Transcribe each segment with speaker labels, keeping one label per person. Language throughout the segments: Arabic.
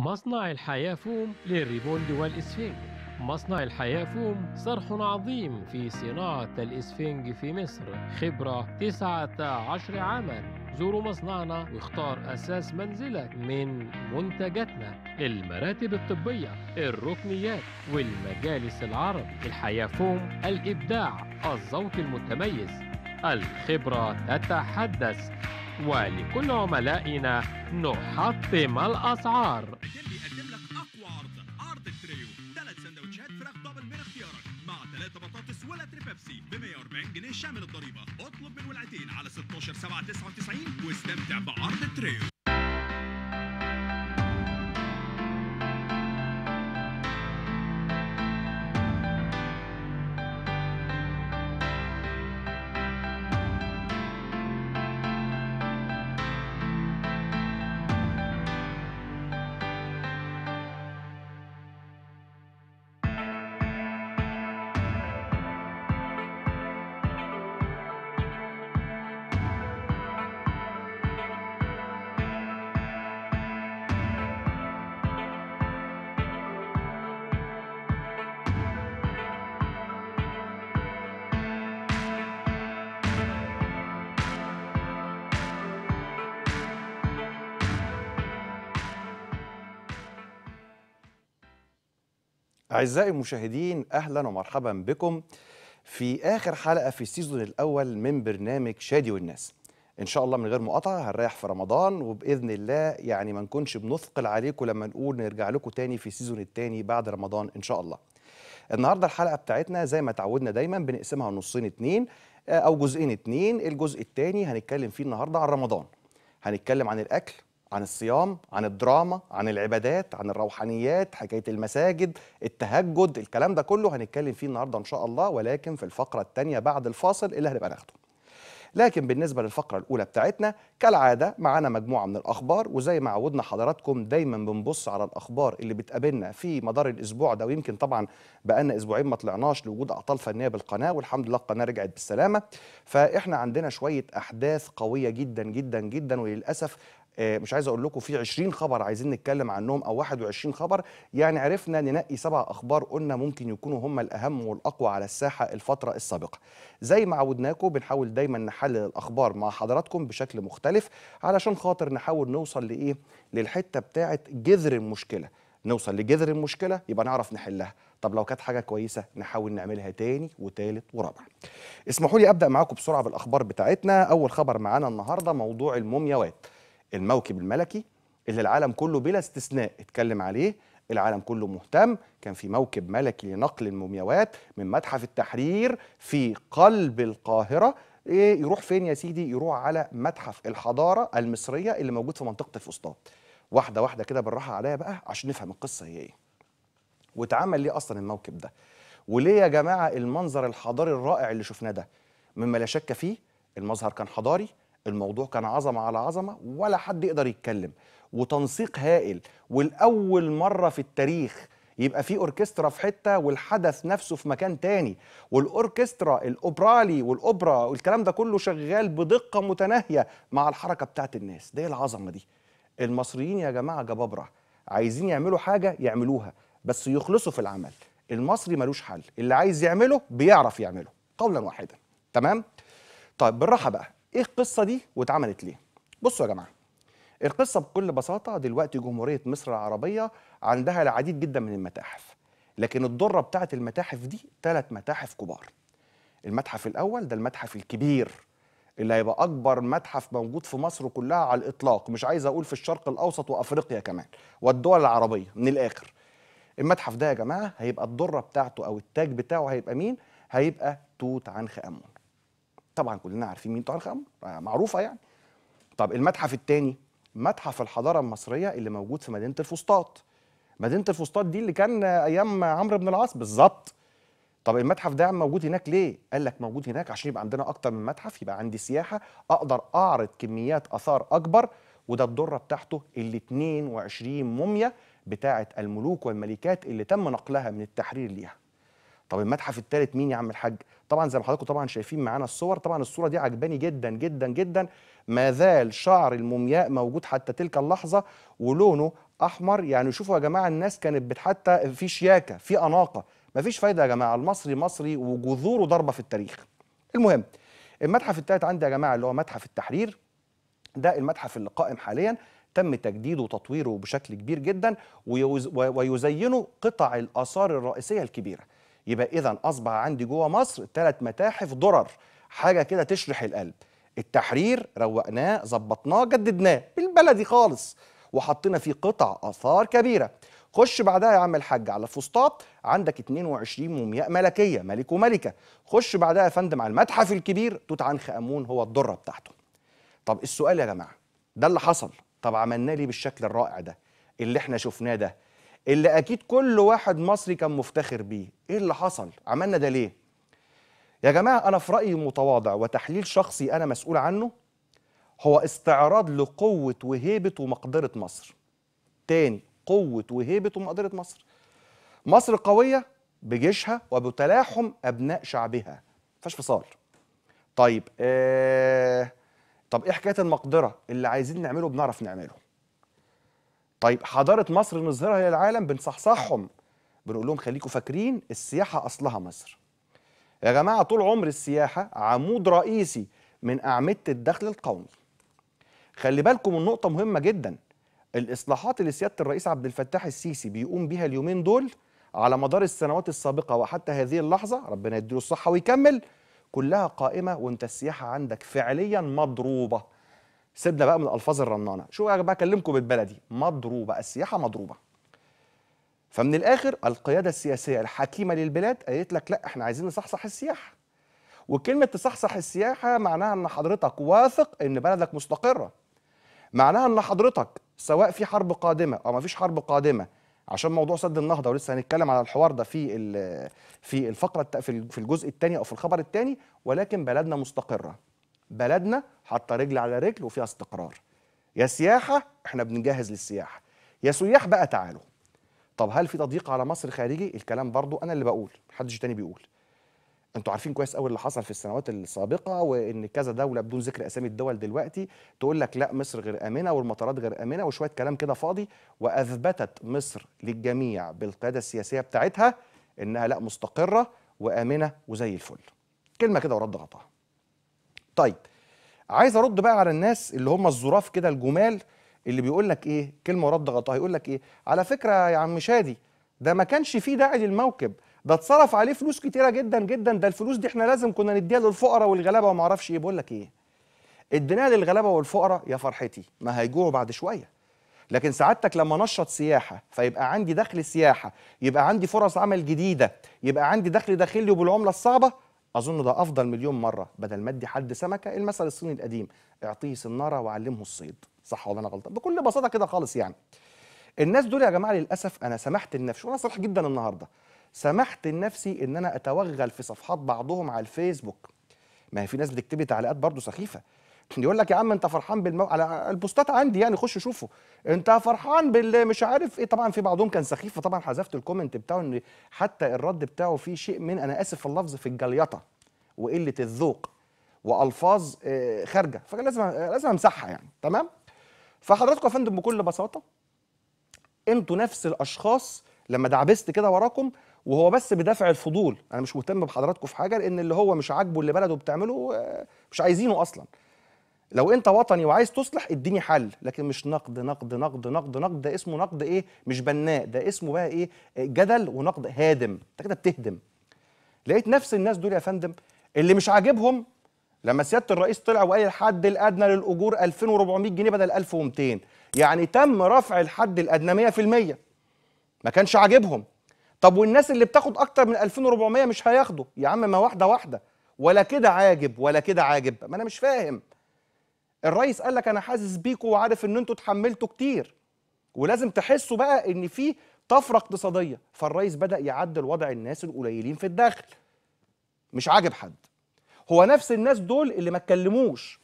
Speaker 1: مصنع الحياة فوم للريبولد والإسفنج مصنع الحياة فوم صرح عظيم في صناعة الإسفنج في مصر خبرة 19 عاما زوروا مصنعنا واختار أساس منزلك من منتجاتنا المراتب الطبية الركنيات والمجالس العرب فوم الإبداع الذوق المتميز الخبرة تتحدث ولكل عملائنا نحطم الأسعار أقدم لك أقوى عرض عرض التريو ثلاث سندوتشات
Speaker 2: فراخ دبل من اختيارك مع ثلاثة بطاطس بيبسي ب 140 جنيه شامل الضريبة اطلب من ولعتين على 16 7 99 واستمتع بعرض التريو
Speaker 3: أعزائي المشاهدين أهلا ومرحبا بكم في آخر حلقة في السيزون الأول من برنامج شادي والناس إن شاء الله من غير مقاطعة هنريح في رمضان وبإذن الله يعني ما نكونش بنثقل عليكم لما نقول نرجع لكم تاني في السيزون التاني بعد رمضان إن شاء الله النهاردة الحلقة بتاعتنا زي ما تعودنا دايما بنقسمها نصين اتنين آه، أو جزئين اتنين الجزء التاني هنتكلم فيه النهاردة عن رمضان هنتكلم عن الأكل عن الصيام عن الدراما عن العبادات عن الروحانيات حكايه المساجد التهجد الكلام ده كله هنتكلم فيه النهارده ان شاء الله ولكن في الفقره الثانيه بعد الفاصل اللي هنبقى ناخده لكن بالنسبه للفقره الاولى بتاعتنا كالعاده معانا مجموعه من الاخبار وزي ما عودنا حضراتكم دايما بنبص على الاخبار اللي بتقابلنا في مدار الاسبوع ده ويمكن طبعا بقالنا اسبوعين ما طلعناش لوجود اعطال فنيه بالقناه والحمد لله القناه رجعت بالسلامه فاحنا عندنا شويه احداث قويه جدا جدا جدا وللاسف آه، مش عايز اقول لكم في 20 خبر عايزين نتكلم عنهم او 21 خبر يعني عرفنا ننقي سبع اخبار قلنا ممكن يكونوا هم الاهم والاقوى على الساحه الفتره السابقه زي ما عودناكم بنحاول دايما نحلل الاخبار مع حضراتكم بشكل مختلف علشان خاطر نحاول نوصل لايه للحته بتاعه جذر المشكله نوصل لجذر المشكله يبقى نعرف نحلها طب لو كانت حاجه كويسه نحاول نعملها تاني وتالت ورابع اسمحوا لي ابدا معاكم بسرعه بالاخبار بتاعتنا اول خبر معانا النهارده موضوع المومياوات الموكب الملكي اللي العالم كله بلا استثناء اتكلم عليه العالم كله مهتم كان في موكب ملكي لنقل المومياوات من متحف التحرير في قلب القاهرة إيه يروح فين يا سيدي يروح على متحف الحضارة المصرية اللي موجود في منطقة الفسطاط واحدة واحدة كده بالراحة عليا بقى عشان نفهم القصة هي ايه واتعمل ليه أصلا الموكب ده وليه يا جماعة المنظر الحضاري الرائع اللي شفناه ده مما لا شك فيه المظهر كان حضاري الموضوع كان عظمه على عظمه ولا حد يقدر يتكلم وتنسيق هائل والاول مره في التاريخ يبقى في اوركسترا في حته والحدث نفسه في مكان تاني والاوركسترا الاوبرالي والاوبرا والكلام ده كله شغال بدقه متناهيه مع الحركه بتاعت الناس دي العظمه دي المصريين يا جماعه جبابره عايزين يعملوا حاجه يعملوها بس يخلصوا في العمل المصري ملوش حل اللي عايز يعمله بيعرف يعمله قولا واحدا تمام طيب بالراحه بقى ايه القصه دي واتعملت ليه بصوا يا جماعه القصه بكل بساطه دلوقتي جمهوريه مصر العربيه عندها العديد جدا من المتاحف لكن الضره بتاعه المتاحف دي ثلاث متاحف كبار المتحف الاول ده المتحف الكبير اللي هيبقى اكبر متحف موجود في مصر كلها على الاطلاق مش عايز اقول في الشرق الاوسط وافريقيا كمان والدول العربيه من الاخر المتحف ده يا جماعه هيبقى الضره بتاعته او التاج بتاعه هيبقى مين هيبقى توت عنخ امون طبعا كلنا عارفين مين طارق عمرو معروفه يعني طب المتحف الثاني متحف الحضاره المصريه اللي موجود في مدينه الفسطاط مدينه الفسطاط دي اللي كان ايام عمرو بن العاص بالظبط طب المتحف ده موجود هناك ليه؟ قال لك موجود هناك عشان يبقى عندنا اكتر من متحف يبقى عندي سياحه اقدر اعرض كميات اثار اكبر وده الدره بتاعته ال 22 موميا بتاعه الملوك والملكات اللي تم نقلها من التحرير ليها طب المتحف الثالث مين يا عم الحاج طبعا زي ما حضراتكم طبعا شايفين معانا الصور طبعا الصوره دي عجباني جدا جدا جدا ما زال شعر المومياء موجود حتى تلك اللحظه ولونه احمر يعني شوفوا يا جماعه الناس كانت بت حتى في شياكه في اناقه مفيش فايده يا جماعه المصري مصري وجذوره ضربه في التاريخ المهم المتحف الثالث عندي يا جماعه اللي هو متحف التحرير ده المتحف اللي قائم حاليا تم تجديده وتطويره بشكل كبير جدا ويزينه قطع الاثار الرئيسيه الكبيره يبقى إذا أصبح عندي جوه مصر ثلاث متاحف درر حاجة كده تشرح القلب التحرير روقناه ظبطناه جددناه بالبلدي خالص وحطينا فيه قطع آثار كبيرة خش بعدها يا عم الحاج على فسطاط عندك 22 مومياء ملكية ملك وملكة خش بعدها يا فندم على المتحف الكبير توت عنخ آمون هو الدرة بتاعته طب السؤال يا جماعة ده اللي حصل طب عملناه ليه بالشكل الرائع ده اللي احنا شفناه ده اللي اكيد كل واحد مصري كان مفتخر بيه ايه اللي حصل عملنا ده ليه يا جماعه انا في رايي متواضع وتحليل شخصي انا مسؤول عنه هو استعراض لقوه وهيبه ومقدره مصر تاني قوه وهيبه ومقدره مصر مصر قويه بجيشها وبتلاحم ابناء شعبها فش فصال طيب آه طب ايه حكايه المقدره اللي عايزين نعمله بنعرف نعمله طيب حضاره مصر نظهرها للعالم بنصحصحهم بنقول لهم خليكم فاكرين السياحه اصلها مصر يا جماعه طول عمر السياحه عمود رئيسي من اعمده الدخل القومي خلي بالكم من نقطه مهمه جدا الاصلاحات اللي سياده الرئيس عبد الفتاح السيسي بيقوم بيها اليومين دول على مدار السنوات السابقه وحتى هذه اللحظه ربنا يديله الصحه ويكمل كلها قائمه وانت السياحه عندك فعليا مضروبه سيبنا بقى من الالفاظ الرنانه شو بقى اكلمكم بالبلدي مضروبه السياحه مضروبه فمن الاخر القياده السياسيه الحكيمه للبلاد قالت لك لا احنا عايزين نصحصح السياحه وكلمه تصحصح السياحه معناها ان حضرتك واثق ان بلدك مستقره معناها ان حضرتك سواء في حرب قادمه او ما فيش حرب قادمه عشان موضوع سد النهضه ولسه هنتكلم على الحوار ده في في الفقره في الجزء الثاني او في الخبر الثاني ولكن بلدنا مستقره بلدنا حاطه رجل على رجل وفيها استقرار يا سياحه احنا بنجهز للسياحه يا سياح بقى تعالوا طب هل في تضييق على مصر خارجي الكلام برضو انا اللي بقول محدش تاني بيقول انتوا عارفين كويس قوي اللي حصل في السنوات السابقه وان كذا دوله بدون ذكر اسامي الدول دلوقتي تقول لك لا مصر غير امنه والمطارات غير امنه وشويه كلام كده فاضي واثبتت مصر للجميع بالقياده السياسيه بتاعتها انها لا مستقره وامنه وزي الفل كلمه كده ورد غطاها طيب عايز ارد بقى على الناس اللي هم الظراف كده الجمال اللي بيقول لك ايه كلمه رد غطاها يقول لك ايه على فكره يا عم شادي ده ما كانش فيه داعي للموكب ده اتصرف عليه فلوس كتيره جدا جدا ده الفلوس دي احنا لازم كنا نديها للفقراء والغلابه وما اعرفش ايه بقول لك ايه اديناها للغلابه والفقراء يا فرحتي ما هيجوعوا بعد شويه لكن سعادتك لما نشط سياحه فيبقى عندي دخل سياحه يبقى عندي فرص عمل جديده يبقى عندي دخل داخلي وبالعمله الصعبه اظن ده افضل مليون مره بدل ما ادي حد سمكه المثل الصيني القديم اعطيه سناره وعلمه الصيد صح ولا انا غلطان بكل بساطه كده خالص يعني الناس دول يا جماعه للاسف انا سمحت لنفسي وانا صريح جدا النهارده سمحت لنفسي ان انا اتوغل في صفحات بعضهم على الفيسبوك ما هي في ناس بتكتب تعليقات برضه سخيفه يقول لك يا عم انت فرحان بالمو... على البوستات عندي يعني خش شوفه انت فرحان بال مش عارف ايه طبعا في بعضهم كان سخيف فطبعا حذفت الكومنت بتاعه ان حتى الرد بتاعه فيه شيء من انا اسف في اللفظ في الجليطه وقله الذوق والفاظ آه، خارجه فكان لازم لازم امسحها يعني تمام فحضراتكم يا فندم بكل بساطه انتوا نفس الاشخاص لما دعبست كده وراكم وهو بس بدافع الفضول انا مش مهتم بحضراتكم في حاجه لان اللي هو مش عاجبه اللي بلده بتعمله آه، مش عايزينه اصلا لو انت وطني وعايز تصلح اديني حل لكن مش نقد نقد نقد نقد نقد ده اسمه نقد ايه مش بناء ده اسمه بقى ايه جدل ونقد هادم انت كده بتهدم لقيت نفس الناس دول يا فندم اللي مش عاجبهم لما سياده الرئيس طلع وقال الحد الادنى للاجور 2400 جنيه بدل 1200 يعني تم رفع الحد الادنى 100% ما كانش عاجبهم طب والناس اللي بتاخد اكتر من 2400 مش هياخدوا يا عم ما واحده واحده ولا كده عاجب ولا كده عاجب ما انا مش فاهم الرئيس قال لك انا حاسس بيكوا وعارف ان انتوا اتحملتوا كتير ولازم تحسوا بقى ان في طفره اقتصاديه فالرئيس بدا يعدل وضع الناس القليلين في الدخل مش عاجب حد هو نفس الناس دول اللي ما اتكلموش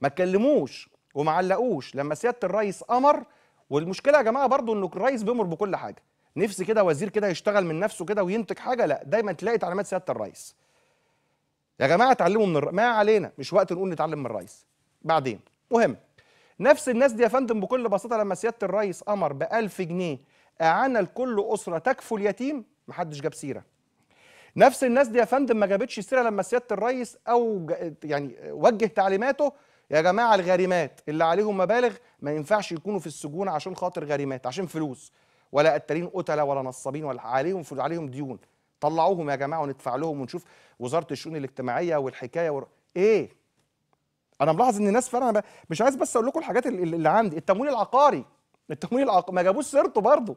Speaker 3: ما اتكلموش وما علقوش لما سياده الرئيس امر والمشكله يا جماعه برضو ان الرئيس بيمر بكل حاجه نفسي كده وزير كده يشتغل من نفسه كده وينتج حاجه لا دايما تلاقي تعليمات سياده الرئيس يا جماعه اتعلموا من الر... ما علينا مش وقت نقول نتعلم من الرئيس بعدين مهم نفس الناس دي يا فندم بكل بساطه لما سياده الرئيس امر ب 1000 جنيه اعانه لكل اسره تكفو اليتيم محدش جاب سيره نفس الناس دي يا فندم ما جابتش سيره لما سياده الرئيس او يعني وجه تعليماته يا جماعه الغارمات اللي عليهم مبالغ ما ينفعش يكونوا في السجون عشان خاطر غارمات عشان فلوس ولا قتالين قتله ولا نصابين ولا عليهم فلوس عليهم ديون طلعوهم يا جماعه وندفع لهم ونشوف وزاره الشؤون الاجتماعيه والحكايه ور... ايه انا ملاحظ ان الناس فعلا مش عايز بس اقول لكم الحاجات اللي عندي التمويل العقاري التمويل العقاري ما جابوش سيرته برضه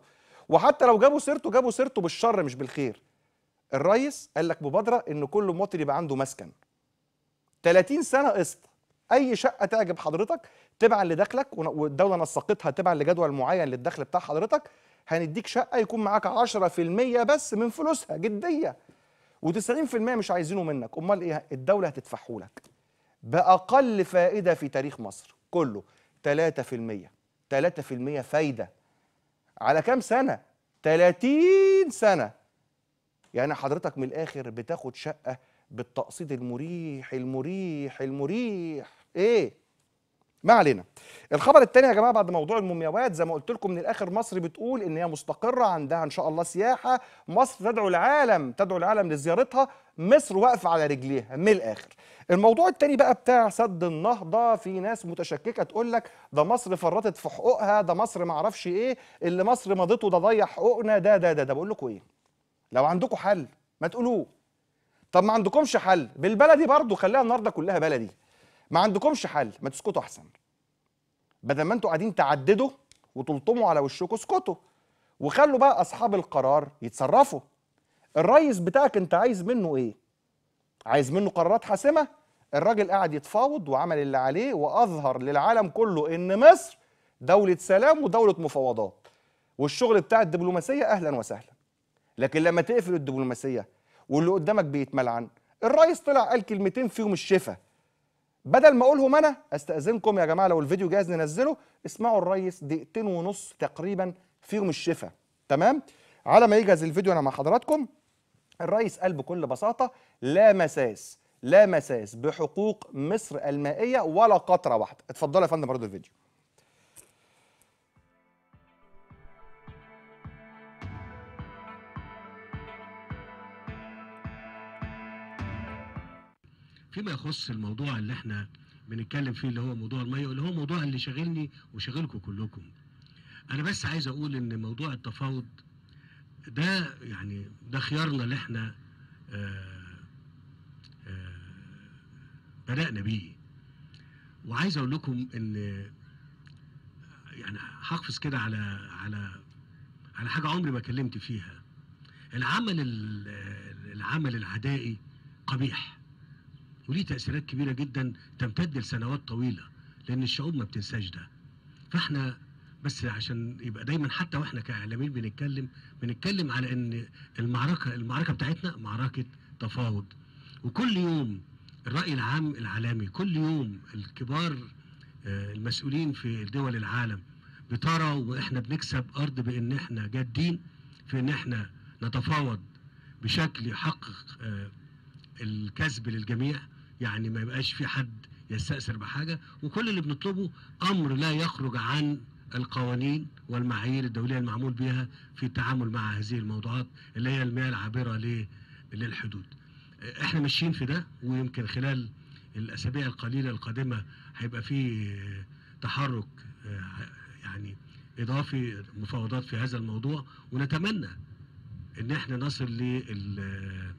Speaker 3: وحتى لو جابوا سيرته جابوا سيرته بالشر مش بالخير الرئيس قال لك مبادره ان كل مواطن يبقى عنده مسكن 30 سنه قسط اي شقه تعجب حضرتك تبعا لدخلك والدوله نسقتها تبعا لجدول معين للدخل بتاع حضرتك هنديك شقه يكون معاك 10% بس من فلوسها جديه و90% مش عايزينه منك امال ايه الدوله هتدفعه لك باقل فائده في تاريخ مصر كله 3% 3% فايده على كام سنه 30 سنه يعني حضرتك من الاخر بتاخد شقه بالتقسيط المريح المريح المريح ايه ما علينا الخبر الثاني يا جماعه بعد موضوع المومياوات زي ما قلت لكم من الاخر مصر بتقول ان هي مستقره عندها ان شاء الله سياحه مصر تدعو العالم تدعو العالم لزيارتها مصر واقفه على رجليها من الاخر الموضوع الثاني بقى بتاع سد النهضه في ناس متشككه تقول لك ده مصر فرطت في حقوقها ده مصر ما اعرفش ايه اللي مصر مضته ده ضيع حقوقنا ده ده ده ده بقول لكم ايه لو عندكم حل ما تقولوه طب ما عندكمش حل بالبلدي برضه خليها النهارده كلها بلدي ما عندكمش حل ما تسكتوا احسن بدل ما انتوا قاعدين تعددوا وتلطموا على وشكم اسكتوا وخلوا بقى اصحاب القرار يتصرفوا الريس بتاعك انت عايز منه ايه عايز منه قرارات حاسمه الراجل قاعد يتفاوض وعمل اللي عليه واظهر للعالم كله ان مصر دوله سلام ودوله مفاوضات والشغل بتاع الدبلوماسيه اهلا وسهلا لكن لما تقفل الدبلوماسيه واللي قدامك بيتملعن الرئيس طلع قال كلمتين فيهم الشفه بدل ما اقولهم انا استاذنكم يا جماعه لو الفيديو جاهز ننزله اسمعوا الريس دقيقتين ونص تقريبا فيهم الشفا تمام على ما يجهز الفيديو انا مع حضراتكم الريس قال بكل بساطه لا مساس لا مساس بحقوق مصر المائيه ولا قطره واحده اتفضلوا يا فندم برضو الفيديو
Speaker 4: فيما يخص الموضوع اللي احنا بنتكلم فيه اللي هو موضوع الميه اللي هو موضوع اللي شاغلني وشاغلكم كلكم انا بس عايز اقول ان موضوع التفاوض ده يعني ده خيارنا اللي احنا آه، آه، بدأنا بيه وعايز اقول لكم ان يعني هقفز كده على على على حاجه عمري ما كلمت فيها العمل العمل العدائي قبيح وليه تأثيرات كبيرة جدا تمتد لسنوات طويلة لأن الشعوب ما بتنساش ده فاحنا بس عشان يبقى دايما حتى واحنا كاعلاميين بنتكلم بنتكلم على ان المعركه المعركه بتاعتنا معركه تفاوض وكل يوم الراي العام العالمي كل يوم الكبار آه، المسؤولين في دول العالم بترى واحنا بنكسب ارض بان احنا جادين في ان احنا نتفاوض بشكل يحقق آه، الكسب للجميع يعني ما يبقاش في حد يستأثر بحاجة وكل اللي بنطلبه أمر لا يخرج عن القوانين والمعايير الدولية المعمول بها في التعامل مع هذه الموضوعات اللي هي المياه العابرة للحدود احنا ماشيين في ده ويمكن خلال الأسابيع القليلة القادمة هيبقى في تحرك يعني إضافي مفاوضات في هذا الموضوع ونتمنى ان احنا نصل لل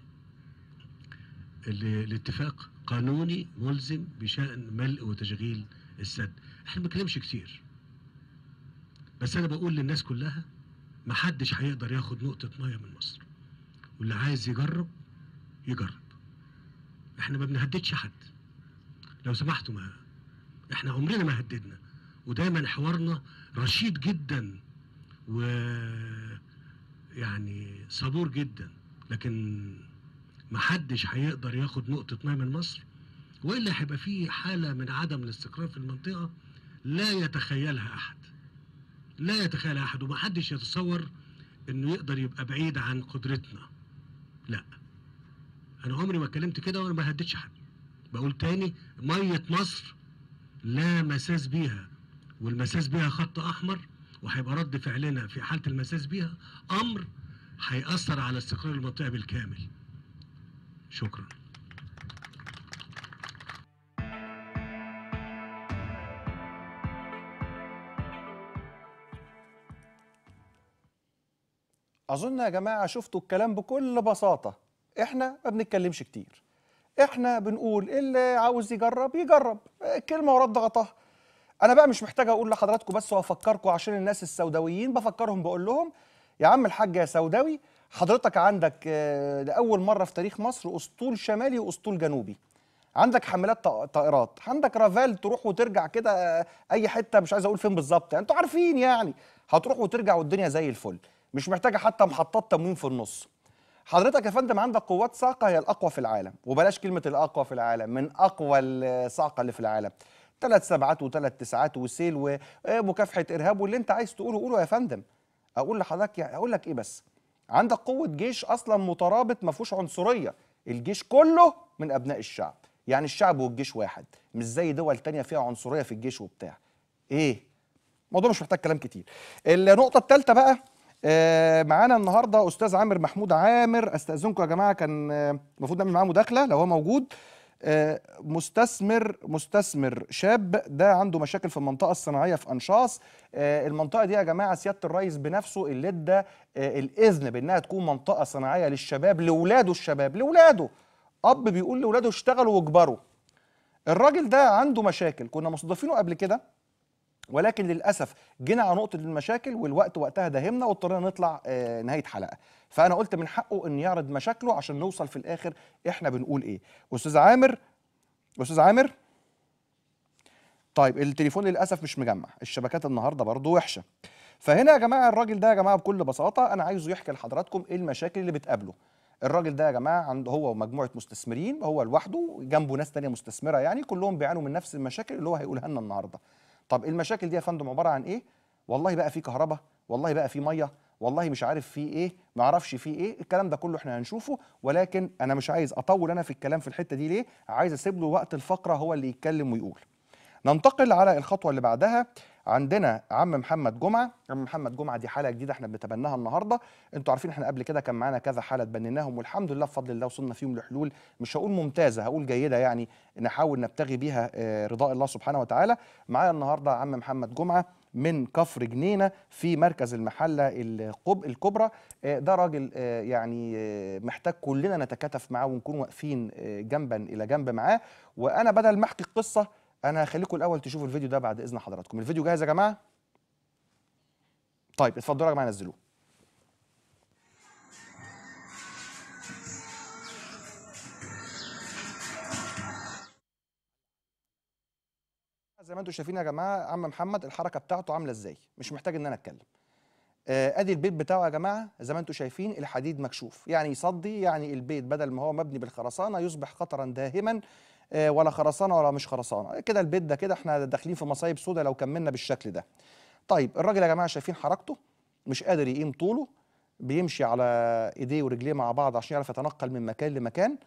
Speaker 4: الاتفاق قانوني ملزم بشأن ملء وتشغيل السد احنا ما بنتكلمش كتير بس انا بقول للناس كلها ما حدش هيقدر ياخد نقطة مية من مصر واللي عايز يجرب يجرب احنا ما بنهددش حد لو سمحتوا ما احنا عمرنا ما هددنا ودايما حوارنا رشيد جدا و يعني صبور جدا لكن محدش هيقدر ياخد نقطة ماء من مصر وإلا هيبقى في حالة من عدم الاستقرار في المنطقة لا يتخيلها أحد لا يتخيلها أحد ومحدش يتصور إنه يقدر يبقى بعيد عن قدرتنا لا أنا عمري ما اتكلمت كده وأنا ما هددش حد بقول تاني مية مصر لا مساس بيها والمساس بيها خط أحمر وهيبقى رد فعلنا في حالة المساس بيها أمر هيأثر على استقرار المنطقة بالكامل شكرا
Speaker 3: اظن يا جماعه شفتوا الكلام بكل بساطه احنا ما بنتكلمش كتير احنا بنقول اللي عاوز يجرب يجرب كلمه ورد ضغطها انا بقى مش محتاج اقول لحضراتكم بس وافكركم عشان الناس السوداويين بفكرهم بقول لهم يا عم الحاج يا سوداوي حضرتك عندك آه، لاول مره في تاريخ مصر اسطول شمالي واسطول جنوبي عندك حملات طائرات عندك رافال تروح وترجع كده آه، اي حته مش عايز اقول فين بالظبط يعني انتوا عارفين يعني هتروح وترجع والدنيا زي الفل مش محتاجه حتى محطات تموين في النص حضرتك يا فندم عندك قوات صاعقه هي الاقوى في العالم وبلاش كلمه الاقوى في العالم من اقوى الصاعقه آه، اللي في العالم ثلاث سبعات وثلاث تسعات وسيل ومكافحه ارهاب واللي انت عايز تقوله قوله يا فندم اقول لحضرتك اقول لك ايه بس عندك قوه جيش اصلا مترابط ما فيهوش عنصريه الجيش كله من ابناء الشعب يعني الشعب والجيش واحد مش زي دول تانية فيها عنصريه في الجيش وبتاع ايه الموضوع مش محتاج كلام كتير النقطه الثالثه بقى آه، معانا النهارده استاذ عامر محمود عامر استاذنكم يا جماعه كان آه، المفروض نعمل معاه مداخله لو هو موجود آه، مستثمر مستثمر شاب ده عنده مشاكل في المنطقه الصناعيه في انشاص آه، المنطقه دي يا جماعه سياده الرئيس بنفسه اللي ادى آه، الاذن بانها تكون منطقه صناعيه للشباب لاولاده الشباب لاولاده اب بيقول لاولاده اشتغلوا واكبروا الراجل ده عنده مشاكل كنا مستضيفينه قبل كده ولكن للاسف جينا على نقطه المشاكل والوقت وقتها داهمنا واضطرينا نطلع نهايه حلقه فانا قلت من حقه ان يعرض مشاكله عشان نوصل في الاخر احنا بنقول ايه استاذ عامر استاذ عامر طيب التليفون للاسف مش مجمع الشبكات النهارده برضه وحشه فهنا يا جماعه الراجل ده يا جماعه بكل بساطه انا عايزه يحكي لحضراتكم ايه المشاكل اللي بتقابله الراجل ده يا جماعه عنده هو ومجموعه مستثمرين هو لوحده جنبه ناس تانية مستثمره يعني كلهم بيعانوا من نفس المشاكل اللي هو هيقولها لنا النهارده طب المشاكل دي يا فندم عباره عن ايه والله بقى في كهرباء والله بقى في ميه والله مش عارف في ايه ما اعرفش في ايه الكلام ده كله احنا هنشوفه ولكن انا مش عايز اطول انا في الكلام في الحته دي ليه عايز اسيب له وقت الفقره هو اللي يتكلم ويقول ننتقل على الخطوه اللي بعدها عندنا عم محمد جمعه عم محمد جمعه دي حاله جديده احنا بنتبناها النهارده انتوا عارفين احنا قبل كده كان معانا كذا حاله تبنيناهم والحمد لله بفضل الله وصلنا فيهم لحلول مش هقول ممتازه هقول جيده يعني نحاول نبتغي بيها آه، رضاء الله سبحانه وتعالى معايا النهارده عم محمد جمعه من كفر جنينه في مركز المحله الكبرى آه، ده راجل آه، يعني آه، محتاج كلنا نتكاتف معاه ونكون واقفين جنبا الى جنب معاه وانا بدل ما احكي القصه انا هخليكم الاول تشوفوا الفيديو ده بعد اذن حضراتكم الفيديو جاهز يا جماعه طيب اتفضلوا يا جماعه نزلوه زي ما انتم شايفين يا جماعه عم محمد الحركه بتاعته عامله ازاي مش محتاج ان انا اتكلم آه ادي البيت بتاعه يا جماعه زي ما انتم شايفين الحديد مكشوف يعني يصدي يعني البيت بدل ما هو مبني بالخرسانه يصبح خطرا داهما آه ولا خرسانه ولا مش خرسانه كده البيت ده كده احنا داخلين في مصايب سودا لو كملنا بالشكل ده طيب الراجل يا جماعه شايفين حركته مش قادر يقيم طوله بيمشي على ايديه ورجليه مع بعض عشان يعرف يتنقل من مكان لمكان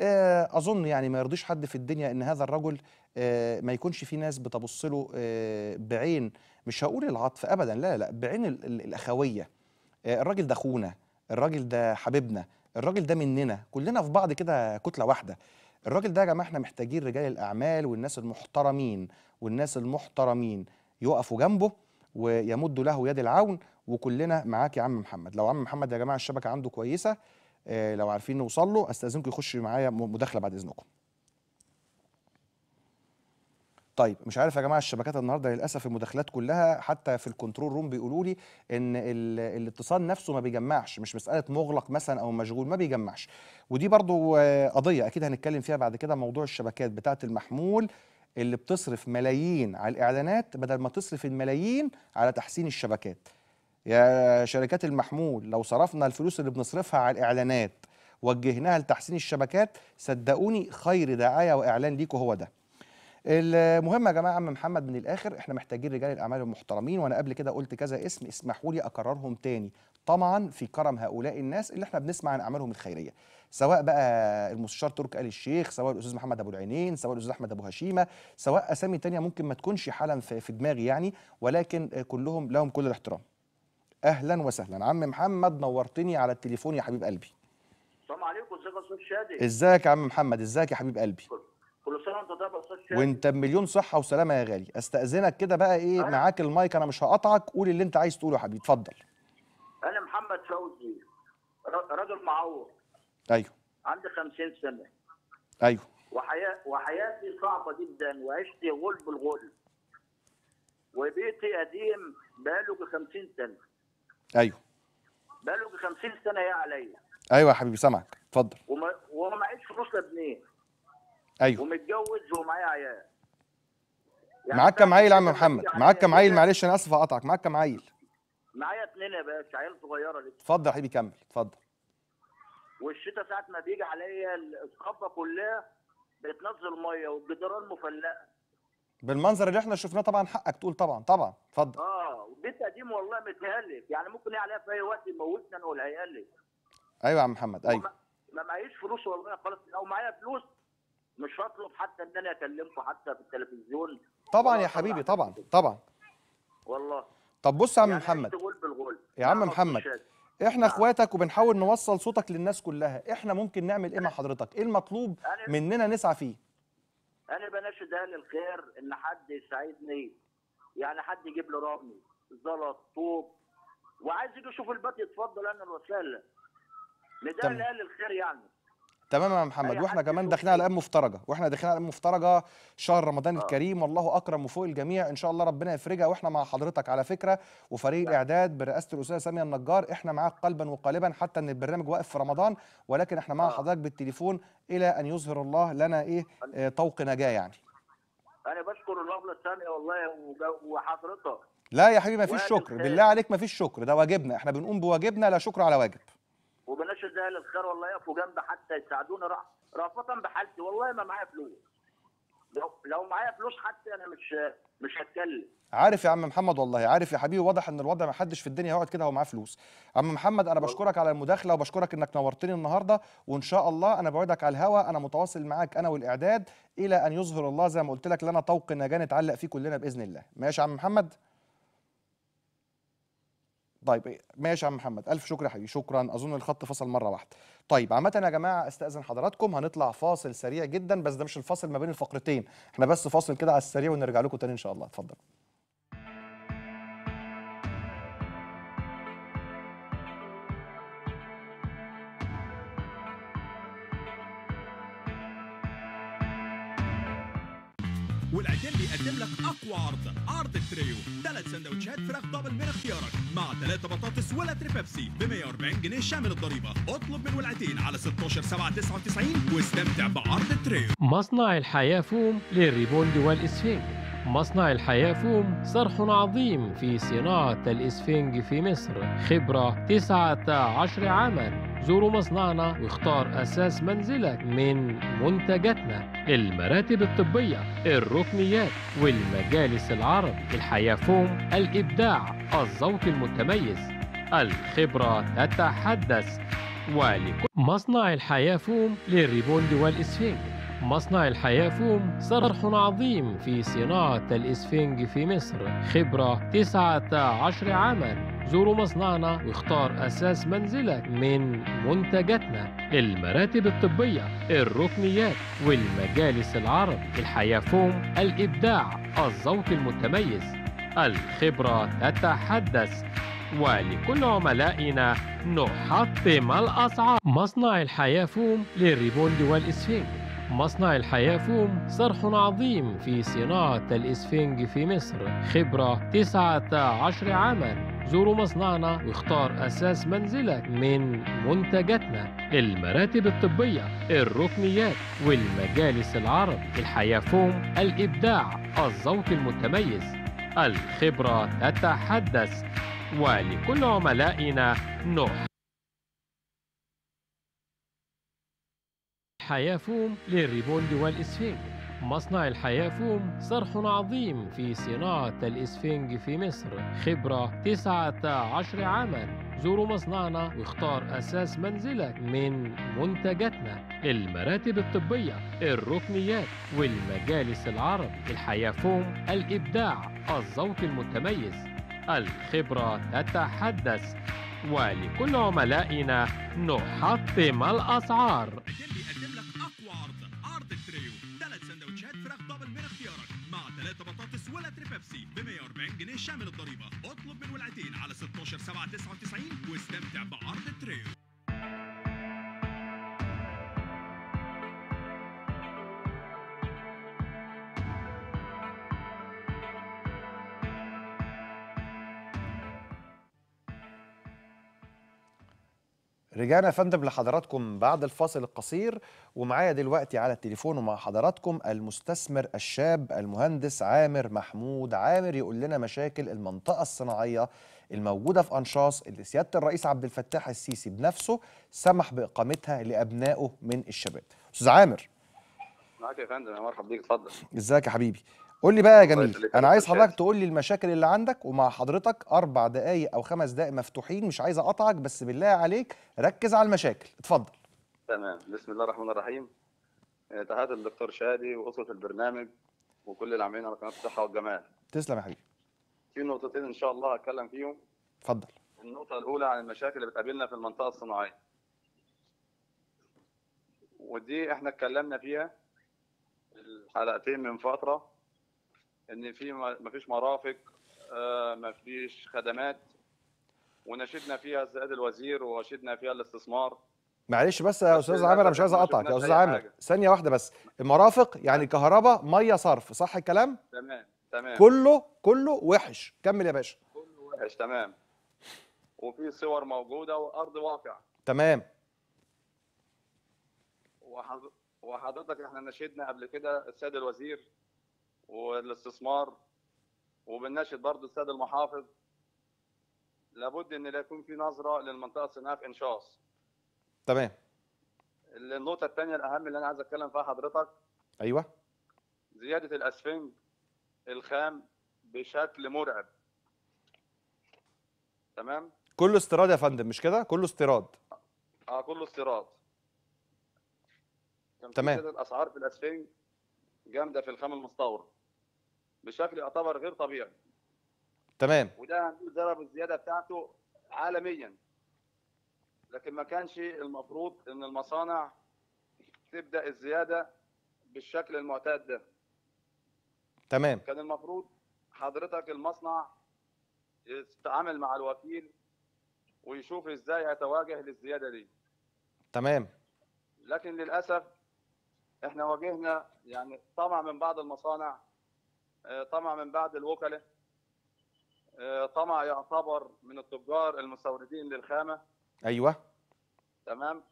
Speaker 3: آه، اظن يعني ما يرضيش حد في الدنيا ان هذا الرجل آه، ما يكونش في ناس بتبص له آه، بعين مش هقول العطف ابدا لا لا بعين الاخويه آه، الراجل ده اخونا الراجل ده حبيبنا الراجل ده مننا كلنا في بعض كده كتله واحده الراجل ده يا جماعه احنا محتاجين رجال الاعمال والناس المحترمين والناس المحترمين يقفوا جنبه ويمدوا له يد العون وكلنا معاك يا عم محمد لو عم محمد يا جماعه الشبكه عنده كويسه لو عارفين نوصل له استاذنكم يخش معايا مداخله بعد اذنكم طيب مش عارف يا جماعه الشبكات النهارده للاسف المداخلات كلها حتى في الكنترول روم بيقولوا لي ان الاتصال نفسه ما بيجمعش مش مساله مغلق مثلا او مشغول ما بيجمعش ودي برضو آه، قضيه اكيد هنتكلم فيها بعد كده موضوع الشبكات بتاعه المحمول اللي بتصرف ملايين على الاعلانات بدل ما تصرف الملايين على تحسين الشبكات يا شركات المحمول لو صرفنا الفلوس اللي بنصرفها على الاعلانات وجهناها لتحسين الشبكات صدقوني خير دعايه واعلان ليكوا هو ده المهم يا جماعه عم محمد من الاخر احنا محتاجين رجال الاعمال المحترمين وانا قبل كده قلت كذا اسم اسمحوا لي اكررهم تاني طمعا في كرم هؤلاء الناس اللي احنا بنسمع عن اعمالهم الخيريه سواء بقى المستشار ترك آل الشيخ سواء الاستاذ محمد ابو العينين سواء الاستاذ احمد ابو هشيمه سواء اسامي تانية ممكن ما تكونش حالا في دماغي يعني ولكن كلهم لهم كل الاحترام اهلا وسهلا عم محمد نورتني على التليفون يا حبيب قلبي
Speaker 5: السلام عليكم ازيك يا استاذ شادي ازيك
Speaker 3: يا عم محمد ازيك يا حبيب قلبي
Speaker 5: كل سنه وانت طيب يا استاذ وانت
Speaker 3: مليون صحه وسلامه يا غالي استاذنك كده بقى ايه معاك المايك انا مش هقطعك قول اللي انت عايز تقوله يا حبيبي اتفضل
Speaker 5: انا محمد فوزي راجل معوض ايوه عندي 50 سنه ايوه وحياة وحياتي صعبه جدا وعشت غل بالغل وبيتي قديم بقاله 50 سنه ايوه بقاله 50 سنه يا عليا
Speaker 3: ايوه يا حبيبي سامعك اتفضل
Speaker 5: وما معيش فلوس لابنيه ايوه ومتجوز ومعايا عيال يعني معاك كام عيل يا عم محمد؟ معاك كام عيل معلش
Speaker 3: انا اسف هقطعك معاك كام عيل؟
Speaker 5: معايا اتنين يا باشا عيال صغيره لسه
Speaker 3: اتفضل يا حبيبي كمل اتفضل
Speaker 5: والشتاء ساعه ما بيجي عليا الصحبه كلها بتنزل ميه والجدران مفلقه
Speaker 3: بالمنظر اللي احنا شفناه طبعا حقك تقول طبعا طبعا اتفضل
Speaker 5: اه والبيت قديم والله متهلك يعني ممكن يعلى في اي وقت يموتنا انا والعيال
Speaker 3: ايوه يا عم محمد ايوه
Speaker 5: ما معيش فلوس والله خالص لو معايا فلوس مش هطلب حتى ان انا اكلمكم حتى في التلفزيون
Speaker 3: طبعا يا حبيبي طبعا طبعا والله طب بص يا عم يعني محمد
Speaker 5: بالغول. يا عم محمد
Speaker 3: احنا نعم. اخواتك وبنحاول نوصل صوتك للناس كلها احنا ممكن نعمل ايه مع حضرتك ايه المطلوب مننا نسعى فيه
Speaker 5: انا بناشد اهل الخير ان حد يساعدني يعني حد يجيب لي رقمي زلط طوب وعايز يجي يشوف البيت يتفضل انا الوسائل ده اهل الخير يعني
Speaker 3: تمام يا محمد أيوة، واحنا كمان داخلين على ايام مفترجه واحنا داخلين على ايام مفترجه شهر رمضان آه. الكريم والله اكرم وفوق الجميع ان شاء الله ربنا يفرجها واحنا مع حضرتك على فكره وفريق الاعداد نعم. برئاسه الاستاذه ساميه النجار احنا معاك قلبا وقالبا حتى ان البرنامج واقف في رمضان ولكن احنا مع آه. حضرتك بالتليفون الى ان يظهر الله لنا ايه آه، طوق نجاه يعني
Speaker 5: انا بشكر الوهله الثانيه والله وحضرتك
Speaker 3: لا يا حبيبي مفيش شكر بالله عليك مفيش شكر ده واجبنا احنا بنقوم بواجبنا لا شكر على واجب
Speaker 5: يرشد اهل الخير والله يقفوا جنبي حتى يساعدوني رافضا بحالتي والله ما معايا فلوس لو لو معايا فلوس حتى انا مش مش هتكلم
Speaker 3: عارف يا عم محمد والله عارف يا حبيبي واضح ان الوضع ما حدش في الدنيا هيقعد كده ومعاه فلوس عم محمد انا بشكرك على المداخله وبشكرك انك نورتني النهارده وان شاء الله انا بوعدك على الهوا انا متواصل معاك انا والاعداد الى ان يظهر الله زي ما قلت لك لنا طوق النجاه نتعلق فيه كلنا باذن الله ماشي يا عم محمد طيب ماشي يا عم محمد الف شكر يا حبيبي شكرا اظن الخط فصل مره واحده طيب عامه يا جماعه استاذن حضراتكم هنطلع فاصل سريع جدا بس ده مش الفاصل ما بين الفقرتين احنا بس فاصل كده على السريع ونرجع لكم تاني ان شاء الله اتفضل
Speaker 2: لك اقوى عرض عرض التريو ثلاث سندوتشات فراخ دبل من اختيارك مع ثلاثه بطاطس ولتر بيبسي ب 140 جنيه شامل الضريبه اطلب من ولعتين على 16 7 99 واستمتع بعرض التريو
Speaker 1: مصنع الحياه فوم للريبوند والاسفنج مصنع الحياة فوم صرح عظيم في صناعة الإسفنج في مصر خبرة 19 عاماً زوروا مصنعنا واختار أساس منزلك من منتجاتنا المراتب الطبية الركنيات والمجالس العرب فوم الإبداع الذوق المتميز الخبرة تتحدث ولكل مصنع الحياة فوم للريبوند والإسفنج مصنع الحيافوم صرح عظيم في صناعة الإسفنج في مصر خبرة 19 عاماً زوروا مصنعنا واختار أساس منزلك من منتجاتنا المراتب الطبية الركنيات والمجالس الحياة الحيافوم الإبداع الذوق المتميز الخبرة تتحدث ولكل عملائنا نحطم الأسعار مصنع الحيافوم للريبوند والإسفنج مصنع الحياة فوم صرح عظيم في صناعة الإسفنج في مصر خبرة 19 عاماً زوروا مصنعنا واختار أساس منزلك من منتجاتنا المراتب الطبية الركنيات والمجالس العرب فوم الإبداع الذوق المتميز الخبرة تتحدث ولكل عملائنا نوح حيافوم للريبوند والإسفنج مصنع الحيافوم صرح عظيم في صناعة الإسفنج في مصر خبرة 19 عاما زوروا مصنعنا واختار أساس منزلك من منتجاتنا المراتب الطبية الركنيات والمجالس العرب الحيافوم الإبداع الذوق المتميز الخبرة تتحدث ولكل عملائنا نحطم الأسعار
Speaker 2: بيبسي ب 140 جنيه شامل الضريبة اطلب من ولعتين على 16 7 99 واستمتع بعرض التريو
Speaker 3: رجعنا يا فندم لحضراتكم بعد الفاصل القصير ومعايا دلوقتي على التليفون ومع حضراتكم المستثمر الشاب المهندس عامر محمود عامر يقول لنا مشاكل المنطقة الصناعية الموجودة في أنشاص اللي سيادة الرئيس عبد الفتاح السيسي بنفسه سمح بإقامتها لأبنائه من الشباب أستاذ عامر
Speaker 6: معاك يا فندم يا مرحب بيك
Speaker 3: اتفضل ازيك يا حبيبي قول لي بقى يا جميل انا عايز حضرتك تقول لي المشاكل اللي عندك ومع حضرتك اربع دقائق او خمس دقائق مفتوحين مش عايز اقطعك بس بالله عليك ركز على المشاكل اتفضل
Speaker 6: تمام بسم الله الرحمن الرحيم آه، تحيات الدكتور شادي واسره البرنامج وكل اللي عاملين على قناه الصحه والجمال تسلم يا حبيبي في نقطتين ان شاء الله هتكلم فيهم اتفضل النقطه الاولى عن المشاكل اللي بتقابلنا في المنطقه الصناعيه ودي احنا اتكلمنا فيها حلقتين من فتره ان في ما فيش مرافق آه، ما فيش خدمات ونشدنا فيها سياده الوزير ونشدنا فيها الاستثمار
Speaker 3: معلش بس يا استاذ عامر انا مش عايز اقطعك يا استاذ عامر ثانيه واحده بس المرافق يعني كهرباء ميه صرف صح الكلام
Speaker 6: تمام تمام كله
Speaker 3: كله وحش كمل يا باشا
Speaker 6: كله وحش تمام وفي صور موجوده وارض واقع تمام وحضرتك احنا ناشدنا قبل كده السيد الوزير والاستثمار وبنناشد برضه السيد المحافظ لابد ان لا يكون في نظره للمنطقه الصناعيه في انشاص تمام النقطه الثانيه الاهم اللي انا عايز اتكلم فيها حضرتك ايوه زياده الاسفنج الخام بشكل مرعب تمام
Speaker 3: كله استيراد يا فندم مش كده كله استيراد
Speaker 6: اه كله استيراد تمام في الاسعار في الاسفنج جامده في الخام المستور بشكل يعتبر غير طبيعي تمام وده هنقول ضرب الزياده بتاعته عالميا لكن ما كانش المفروض ان المصانع تبدا الزياده بالشكل المعتاد ده تمام كان المفروض حضرتك المصنع يتعامل مع الوكيل ويشوف ازاي هيتواجه للزياده دي تمام لكن للاسف احنا واجهنا يعني طمع من بعض المصانع آه، طمع من بعض الوكلاء آه، طمع يعتبر من التجار المستوردين للخامه ايوه تمام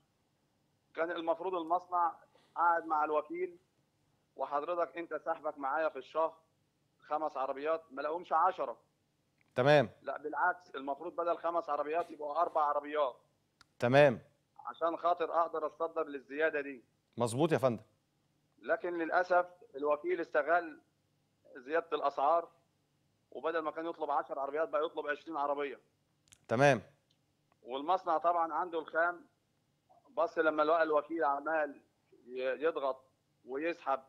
Speaker 6: كان المفروض المصنع قاعد مع الوكيل وحضرتك انت سحبك معايا في الشهر خمس عربيات ما لقومش 10 تمام لا بالعكس المفروض بدل خمس عربيات يبقوا اربع عربيات تمام عشان خاطر اقدر اتصدر للزياده دي
Speaker 3: مظبوط يا فندم
Speaker 6: لكن للاسف الوكيل استغل زياده الاسعار وبدل ما كان يطلب 10 عربيات بقى يطلب 20 عربيه تمام والمصنع طبعا عنده الخام بس لما لقى الوكيل عمال يضغط ويسحب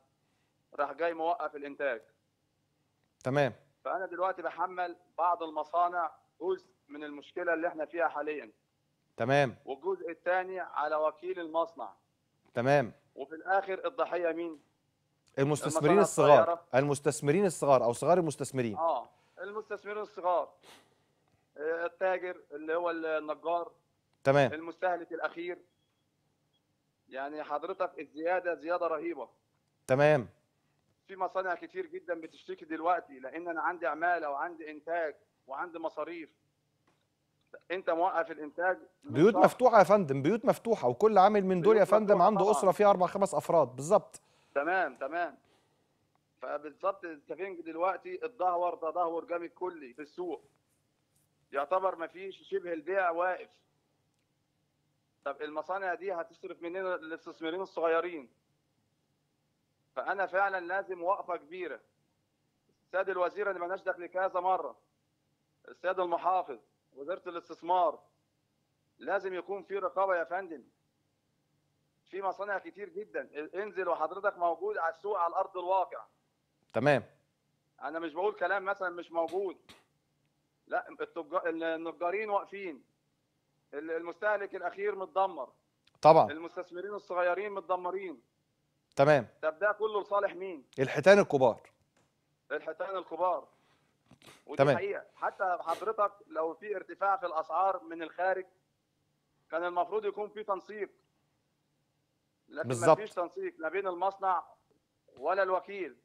Speaker 6: راح جاي موقف الانتاج تمام فانا دلوقتي بحمل بعض المصانع جزء من المشكله اللي احنا فيها حاليا تمام والجزء الثاني على وكيل المصنع تمام وفي الاخر الضحيه مين؟
Speaker 7: المستثمرين الصغار
Speaker 3: المستثمرين الصغار او صغار المستثمرين
Speaker 6: اه المستثمرين الصغار آه، التاجر اللي هو النجار تمام المستهلك الاخير يعني حضرتك الزياده زياده رهيبه تمام في مصانع كتير جدا بتشتكي دلوقتي لان انا عندي عماله وعندي انتاج وعندي مصاريف انت موقف الانتاج
Speaker 3: بيوت مفتوحه يا فندم بيوت مفتوحه وكل عامل من دول يا فندم عنده اسره فيها اربع خمس افراد بالظبط
Speaker 6: تمام تمام فبالظبط السفنج دلوقتي الدهور تدهور جامد كلي في السوق يعتبر ما فيش شبه البيع واقف طب المصانع دي هتصرف مننا الاستثمارين الصغيرين فانا فعلا لازم وقفه كبيره السيد الوزير اللي ما دخل كذا مره السيد المحافظ وزاره الاستثمار لازم يكون في رقابه يا فندم في مصانع كتير جدا انزل وحضرتك موجود على السوق على ارض الواقع تمام انا مش بقول كلام مثلا مش موجود لا التجار النجارين واقفين المستهلك الاخير متدمر طبعا المستثمرين الصغيرين متدمرين تمام طب ده كله لصالح مين
Speaker 3: الحيتان الكبار
Speaker 6: الحيتان الكبار ودي تمام. حقيقه حتى حضرتك لو في ارتفاع في الاسعار من الخارج كان المفروض يكون في تنسيق لكن بالظبط مفيش تنسيق لا بين المصنع ولا الوكيل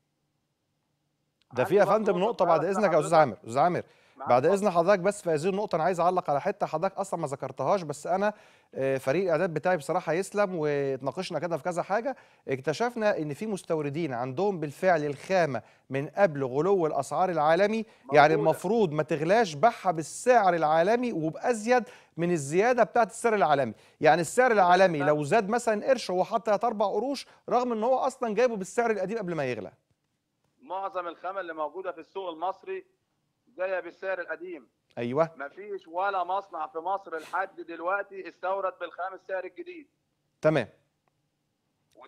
Speaker 3: ده في يا فندم نقطه بعد اذنك يا استاذ عامر استاذ عامر بعد اذن حضرتك بس في هذه النقطه انا عايز اعلق على حته حضرتك اصلا ما ذكرتهاش بس انا آه، فريق الاعداد بتاعي بصراحه يسلم واتناقشنا كده في كذا حاجه اكتشفنا ان في مستوردين عندهم بالفعل الخامه من قبل غلو الاسعار العالمي موجودة. يعني المفروض ما تغلاش بحها بالسعر العالمي وبازيد من الزياده بتاعه السعر العالمي يعني السعر العالمي لو زاد مثلا قرش هو حط 3 4 قروش رغم ان هو اصلا جايبه بالسعر القديم قبل ما يغلى
Speaker 6: معظم الخامه اللي موجوده في السوق المصري جايه بالسعر القديم ايوه مفيش ولا مصنع في مصر لحد دلوقتي استورد بالخام السعر الجديد
Speaker 3: تمام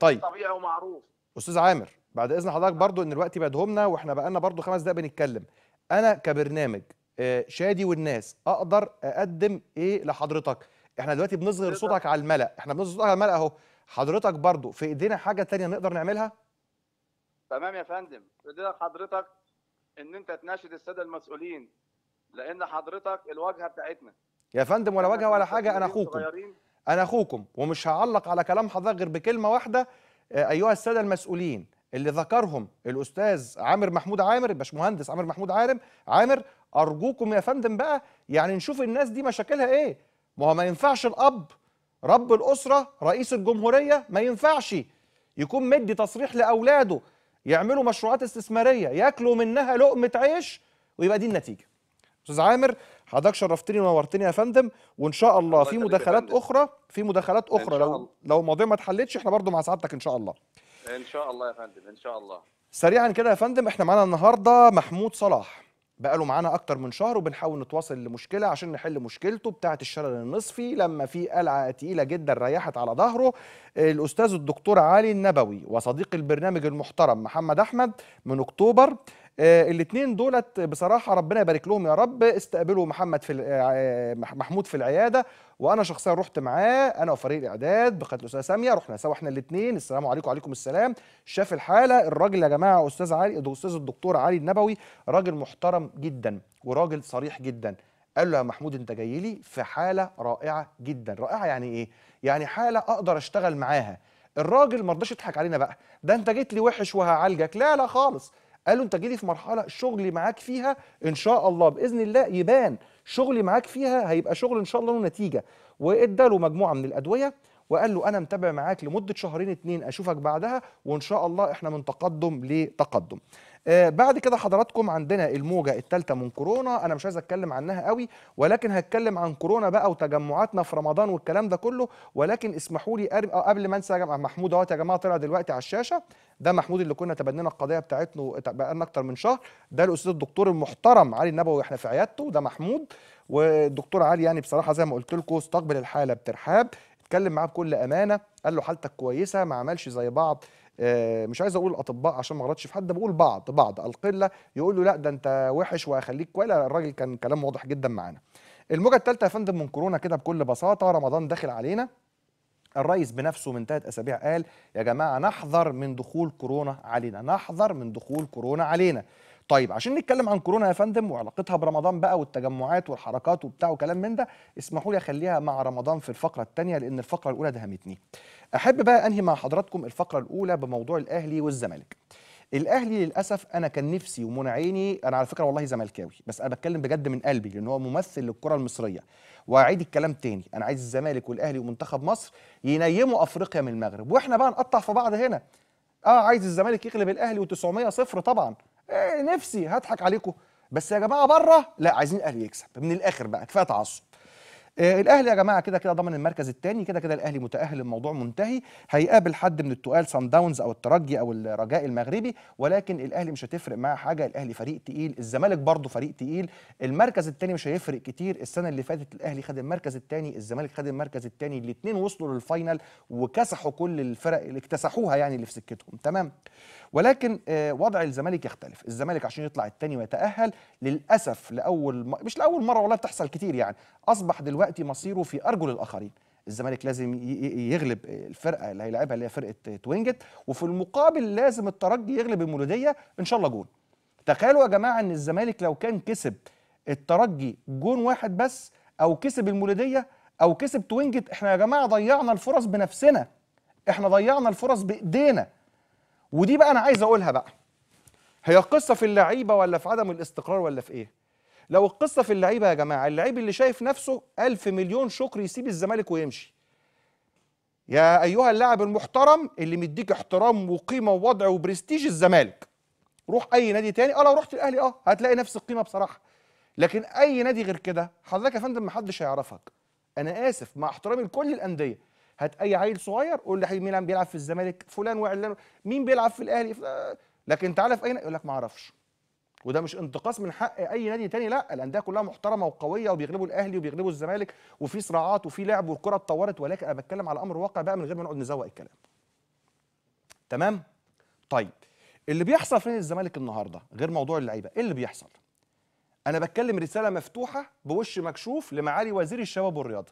Speaker 3: طيب
Speaker 6: طبيعي ومعروف
Speaker 3: استاذ عامر بعد اذن حضرتك برضو ان الوقت بيدهمنا واحنا بقالنا برضو خمس دقايق بنتكلم انا كبرنامج آه، شادي والناس اقدر اقدم ايه لحضرتك احنا دلوقتي بنصغر صوتك على الملا احنا بنصغر صوتك على الملا اهو حضرتك برضو في ايدينا حاجه تانية نقدر نعملها
Speaker 6: تمام يا فندم في ايدينا حضرتك ان انت تناشد الساده المسؤولين لان حضرتك الواجهه بتاعتنا
Speaker 3: يا فندم ولا واجهه ولا حاجه انا اخوكم انا اخوكم ومش هعلق على كلام حضرتك غير بكلمه واحده آه، ايها الساده المسؤولين اللي ذكرهم الاستاذ عامر محمود عامر الباشمهندس عامر محمود عامر عامر ارجوكم يا فندم بقى يعني نشوف الناس دي مشاكلها ايه ما هو ما ينفعش الاب رب الاسره رئيس الجمهوريه ما ينفعش يكون مدي تصريح لاولاده يعملوا مشروعات استثماريه ياكلوا منها لقمه عيش ويبقى دي النتيجه استاذ عامر حضرتك شرفتني ونورتني يا فندم وان شاء الله في مداخلات اخرى في مداخلات اخرى لو لو المواضيع ما اتحلتش احنا برضو مع سعادتك ان شاء الله
Speaker 6: ان شاء الله يا فندم ان شاء الله
Speaker 3: سريعا كده يا فندم احنا معانا النهارده محمود صلاح بقاله معانا اكتر من شهر وبنحاول نتواصل لمشكله عشان نحل مشكلته بتاعه الشلل النصفي لما في قلعه تقيله جدا ريحت على ظهره الاستاذ الدكتور علي النبوي وصديق البرنامج المحترم محمد احمد من اكتوبر آه، الاثنين دولت بصراحه ربنا يبارك لهم يا رب استقبلوا محمد في آه، آه، محمود في العياده وانا شخصيا رحت معاه انا وفريق الاعداد بقياده الاستاذه ساميه رحنا سوا احنا الاثنين السلام عليكم وعليكم السلام شاف الحاله الراجل يا جماعه استاذ علي استاذ الدكتور علي النبوي راجل محترم جدا وراجل صريح جدا قال له يا محمود انت جاي لي في حاله رائعه جدا رائعه يعني ايه يعني حاله اقدر اشتغل معاها الراجل ما رضاش يضحك علينا بقى ده انت جيت لي وحش وهعالجك لا لا خالص قالوا انت جيلي في مرحله شغلي معاك فيها ان شاء الله باذن الله يبان شغلي معاك فيها هيبقى شغل ان شاء الله له نتيجه واداله مجموعه من الادويه وقال له انا متابع معاك لمده شهرين اتنين اشوفك بعدها وان شاء الله احنا من تقدم لتقدم آه، بعد كده حضراتكم عندنا الموجه الثالثه من كورونا انا مش عايز اتكلم عنها قوي ولكن هتكلم عن كورونا بقى وتجمعاتنا في رمضان والكلام ده كله ولكن اسمحوا لي قبل آه، ما انسى يا جماعه محمود اهوت يا جماعه طلع دلوقتي على الشاشه ده محمود اللي كنا تبنينا القضيه بتاعتنا بقالنا اكتر من شهر ده الاستاذ الدكتور المحترم علي النبوي واحنا في عيادته ده محمود والدكتور علي يعني بصراحه زي ما قلت لكم استقبل الحاله بترحاب اتكلم معاه بكل امانه قال له حالتك كويسه ما عملش زي بعض آه، مش عايز اقول اطباء عشان ما اغلطش في حد بقول بعض بعض القله يقول له لا ده انت وحش وهخليك ولا الراجل كان كلام واضح جدا معانا الموجه الثالثه يا فندم من كورونا كده بكل بساطه رمضان داخل علينا الرئيس بنفسه من ثلاث اسابيع قال يا جماعه نحذر من دخول كورونا علينا نحذر من دخول كورونا علينا طيب عشان نتكلم عن كورونا يا فندم وعلاقتها برمضان بقى والتجمعات والحركات وبتاع وكلام من ده اسمحوا لي اخليها مع رمضان في الفقره الثانيه لان الفقره الاولى دهمتني احب بقى انهي مع حضراتكم الفقره الاولى بموضوع الاهلي والزمالك الاهلي للاسف انا كان نفسي ومن عيني انا على فكره والله زملكاوي بس انا بتكلم بجد من قلبي لان هو ممثل للكره المصريه واعيد الكلام تاني انا عايز الزمالك والاهلي ومنتخب مصر ينيموا افريقيا من المغرب واحنا بقى نقطع في بعض هنا اه عايز الزمالك يغلب الاهلي و900 صفر طبعا إيه نفسي هضحك عليكم بس يا جماعه بره لا عايزين الاهلي يكسب من الاخر بقى كفايه تعصب آه، الاهلي يا جماعه كده كده ضمن المركز الثاني كده كده الاهلي متاهل الموضوع منتهي هيقابل حد من التقال سان داونز او الترجي او الرجاء المغربي ولكن الاهلي مش هتفرق معاه حاجه الاهلي فريق تقيل الزمالك برضه فريق تقيل المركز الثاني مش هيفرق كتير السنه اللي فاتت الاهلي خد المركز الثاني الزمالك خد المركز الثاني الاثنين وصلوا للفاينل وكسحوا كل الفرق اللي اكتسحوها يعني اللي في سكتهم تمام ولكن آه، وضع الزمالك يختلف الزمالك عشان يطلع الثاني ويتاهل للاسف لاول م... مش لاول مره والله بتحصل كتير يعني اصبح دلوقتي مصيره في ارجل الاخرين الزمالك لازم يغلب الفرقه اللي هيلاعبها اللي هي فرقه توينجت وفي المقابل لازم الترجي يغلب المولوديه ان شاء الله جون تخيلوا يا جماعه ان الزمالك لو كان كسب الترجي جون واحد بس او كسب المولوديه او كسب توينجت احنا يا جماعه ضيعنا الفرص بنفسنا احنا ضيعنا الفرص بايدينا ودي بقى انا عايز اقولها بقى هي القصه في اللعيبه ولا في عدم الاستقرار ولا في ايه لو القصه في اللعيبه يا جماعه اللعيب اللي شايف نفسه ألف مليون شكر يسيب الزمالك ويمشي يا ايها اللاعب المحترم اللي مديك احترام وقيمه ووضع وبرستيج الزمالك روح اي نادي تاني اه لو رحت الاهلي اه هتلاقي نفس القيمه بصراحه لكن اي نادي غير كده حضرتك يا فندم محدش هيعرفك انا اسف مع احترامي لكل الانديه هات اي عيل صغير قول لي مين بيلعب في الزمالك فلان وعلان مين بيلعب في الاهلي لكن تعالى في اي يقول لك ما اعرفش وده مش انتقاص من حق اي نادي تاني لا الانديه كلها محترمه وقويه وبيغلبوا الاهلي وبيغلبوا الزمالك وفي صراعات وفي لعب والكره اتطورت ولكن انا بتكلم على امر واقع بقى من غير ما نقعد نزوق الكلام تمام طيب اللي بيحصل في الزمالك النهارده غير موضوع اللعيبه ايه اللي بيحصل انا بتكلم رساله مفتوحه بوش مكشوف لمعالي وزير الشباب والرياضه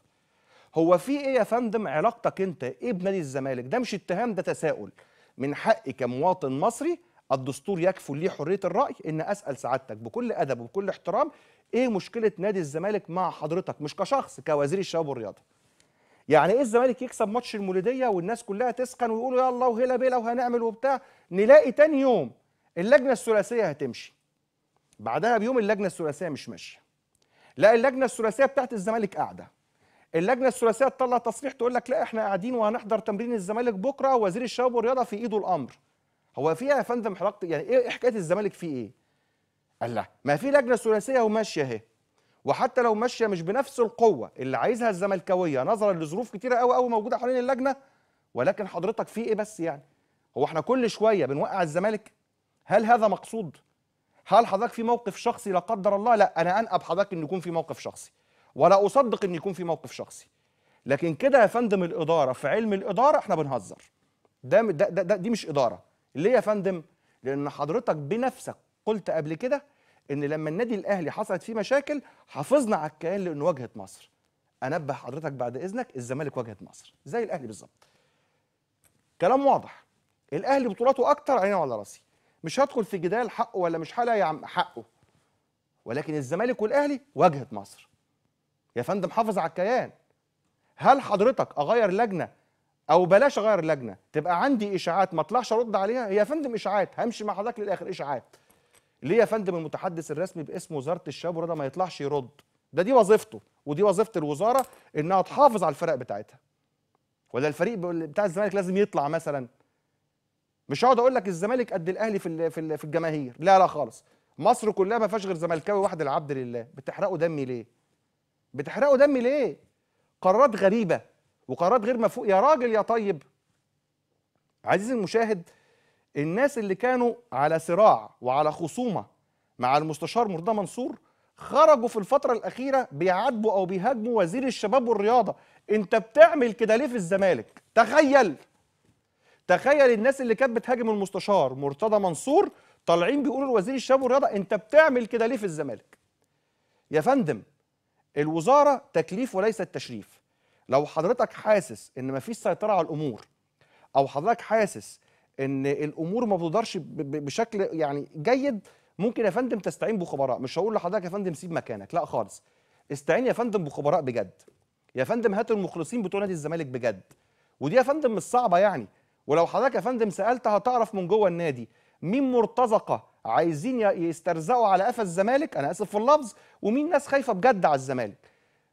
Speaker 3: هو في ايه يا فندم علاقتك انت ايه بنادي الزمالك ده مش اتهام ده تساؤل من حقي كمواطن مصري الدستور يكفل لي حريه الراي ان اسال سعادتك بكل ادب وبكل احترام ايه مشكله نادي الزمالك مع حضرتك مش كشخص كوزير الشباب والرياضه يعني ايه الزمالك يكسب ماتش المولوديه والناس كلها تسخن ويقولوا يلا وهلا بلا وهنعمل وبتاع نلاقي تاني يوم اللجنه الثلاثيه هتمشي بعدها بيوم اللجنه الثلاثيه مش ماشيه لا اللجنه الثلاثيه بتاعت الزمالك قاعده اللجنه الثلاثيه تطلع تصريح تقول لك لا احنا قاعدين وهنحضر تمرين الزمالك بكره وزير الشباب والرياضه في ايده الامر هو فيها إيه يا فندم حلقة يعني ايه حكايه الزمالك في ايه قال لا ما في لجنه ثلاثيه وماشيه اهي وحتى لو ماشيه مش بنفس القوه اللي عايزها الزملكاويه نظرا لظروف كتيره قوي قوي موجوده حوالين اللجنه ولكن حضرتك في ايه بس يعني هو احنا كل شويه بنوقع الزمالك هل هذا مقصود هل حضرتك في موقف شخصي لا قدر الله لا انا انقب حضرتك ان يكون في موقف شخصي ولا اصدق ان يكون في موقف شخصي لكن كده يا فندم الاداره في علم الاداره احنا بنهزر ده, ده, ده, ده دي مش اداره ليه يا فندم لان حضرتك بنفسك قلت قبل كده ان لما النادي الاهلي حصلت فيه مشاكل حافظنا على الكيان لانه واجهه مصر انبه حضرتك بعد اذنك الزمالك واجهه مصر زي الاهلي بالظبط كلام واضح الاهلي بطولاته اكتر عيني ولا راسي مش هدخل في جدال حقه ولا مش حلا يا عم حقه ولكن الزمالك والاهلي واجهه مصر يا فندم حافظ على الكيان هل حضرتك اغير لجنه او بلاش اغير لجنه تبقى عندي اشاعات ما اطلعش ارد عليها يا فندم اشاعات همشي مع حضرتك للاخر اشاعات ليه يا فندم المتحدث الرسمي باسم وزاره الشباب والرياضه ما يطلعش يرد ده دي وظيفته ودي وظيفه الوزاره انها تحافظ على الفرق بتاعتها ولا الفريق بتاع الزمالك لازم يطلع مثلا مش هقعد اقول لك الزمالك قد الاهلي في في الجماهير لا لا خالص مصر كلها ما فيهاش غير زملكاوي واحد العبد لله بتحرقوا دمي ليه بتحرقوا دم ليه قرارات غريبه وقرارات غير مفهوم يا راجل يا طيب عزيزي المشاهد الناس اللي كانوا على صراع وعلى خصومه مع المستشار مرتضى منصور خرجوا في الفترة الأخيرة بيعاتبوا أو بيهاجموا وزير الشباب والرياضة، أنت بتعمل كده ليه في الزمالك؟ تخيل تخيل الناس اللي كانت بتهاجم المستشار مرتضى منصور طالعين بيقولوا لوزير الشباب والرياضة أنت بتعمل كده ليه في الزمالك؟ يا فندم الوزاره تكليف وليس التشريف لو حضرتك حاسس ان مفيش سيطره على الامور او حضرتك حاسس ان الامور ما بتدارش بشكل يعني جيد ممكن يا فندم تستعين بخبراء مش هقول لحضرتك يا فندم سيب مكانك لا خالص استعين يا فندم بخبراء بجد يا فندم هات المخلصين بتوع نادي الزمالك بجد ودي يا فندم مش صعبه يعني ولو حضرتك يا فندم سالت هتعرف من جوه النادي مين مرتزقه عايزين يسترزقوا على قفا الزمالك انا اسف في اللفظ ومين ناس خايفه بجد على الزمالك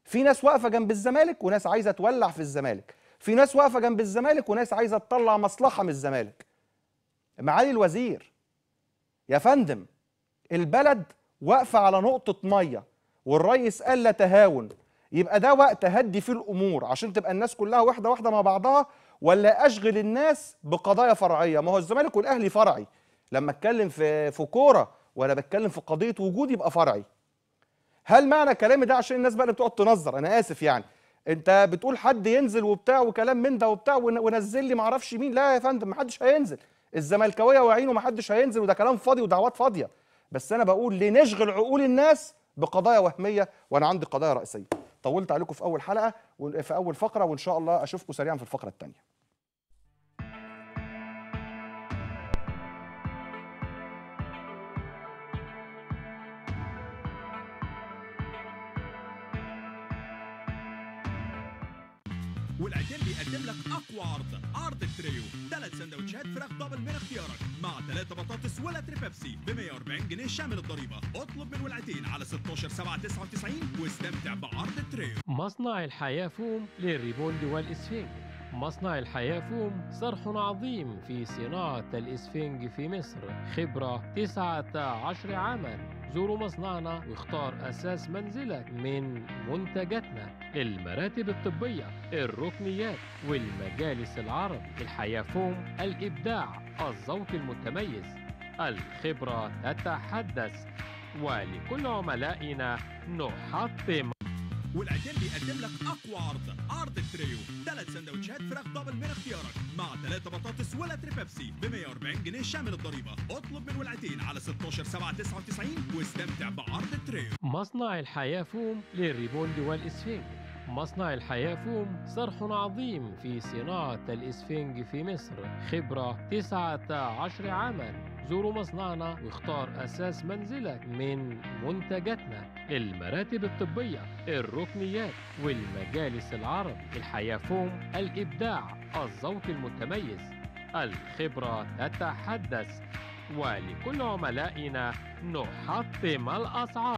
Speaker 3: في ناس واقفه جنب الزمالك وناس عايزه تولع في الزمالك في ناس واقفه جنب الزمالك وناس عايزه تطلع مصلحه من الزمالك معالي الوزير يا فندم البلد واقفه على نقطه ميه والريس قال لا تهاون يبقى ده وقت اهدي فيه الامور عشان تبقى الناس كلها واحده واحده مع بعضها ولا اشغل الناس بقضايا فرعيه ما هو الزمالك والاهلي فرعي لما اتكلم في في كوره ولا بتكلم في قضيه وجود يبقى فرعي هل معنى كلامي ده عشان الناس بقى اللي بتقعد تنظر انا اسف يعني انت بتقول حد ينزل وبتاع وكلام من ده وبتاع ونزل لي معرفش مين لا يا فندم محدش هينزل الزملكاويه وعينه حدش هينزل وده كلام فاضي ودعوات فاضيه بس انا بقول لنشغل عقول الناس بقضايا وهميه وانا عندي قضايا رئيسيه طولت عليكم في اول حلقه وفي اول فقره وان شاء الله اشوفكم سريعا في الفقره الثانيه
Speaker 2: بيقدم لك اقوى عرض عرض التريو ثلاث سندوتشات فراخ دبل من اختيارك مع ثلاثة بطاطس ولتر بيبسي ب 140 جنيه شامل الضريبه اطلب من ولعتين على 16 7 99 واستمتع بعرض التريو
Speaker 1: مصنع الحياه فوم للريبوند والاسفنج مصنع الحيافوم صرح عظيم في صناعة الإسفنج في مصر خبرة 19 عاما زوروا مصنعنا واختار أساس منزلك من منتجاتنا المراتب الطبية الركنيات والمجالس العرب الحيافوم الإبداع الذوق المتميز الخبرة تتحدث ولكل عملائنا نحطم
Speaker 2: والعجين بيقدم لك اقوى عرض عرض التريو ثلاث سندوتشات فراخ دبل من اختيارك مع ثلاثة بطاطس ولتر بيبسي ب 140 جنيه شامل الضريبه اطلب من ولعتين على 16 7 99 واستمتع بعرض التريو
Speaker 1: مصنع الحياه فوم للريبوند والاسفنج مصنع الحياة فوم صرح عظيم في صناعة الإسفنج في مصر خبرة 19 عاما زوروا مصنعنا واختار أساس منزلك من منتجاتنا المراتب الطبية الركنيات والمجالس العرب الحياة فوم الإبداع الذوق المتميز الخبرة تتحدث ولكل عملائنا نحطم الأسعار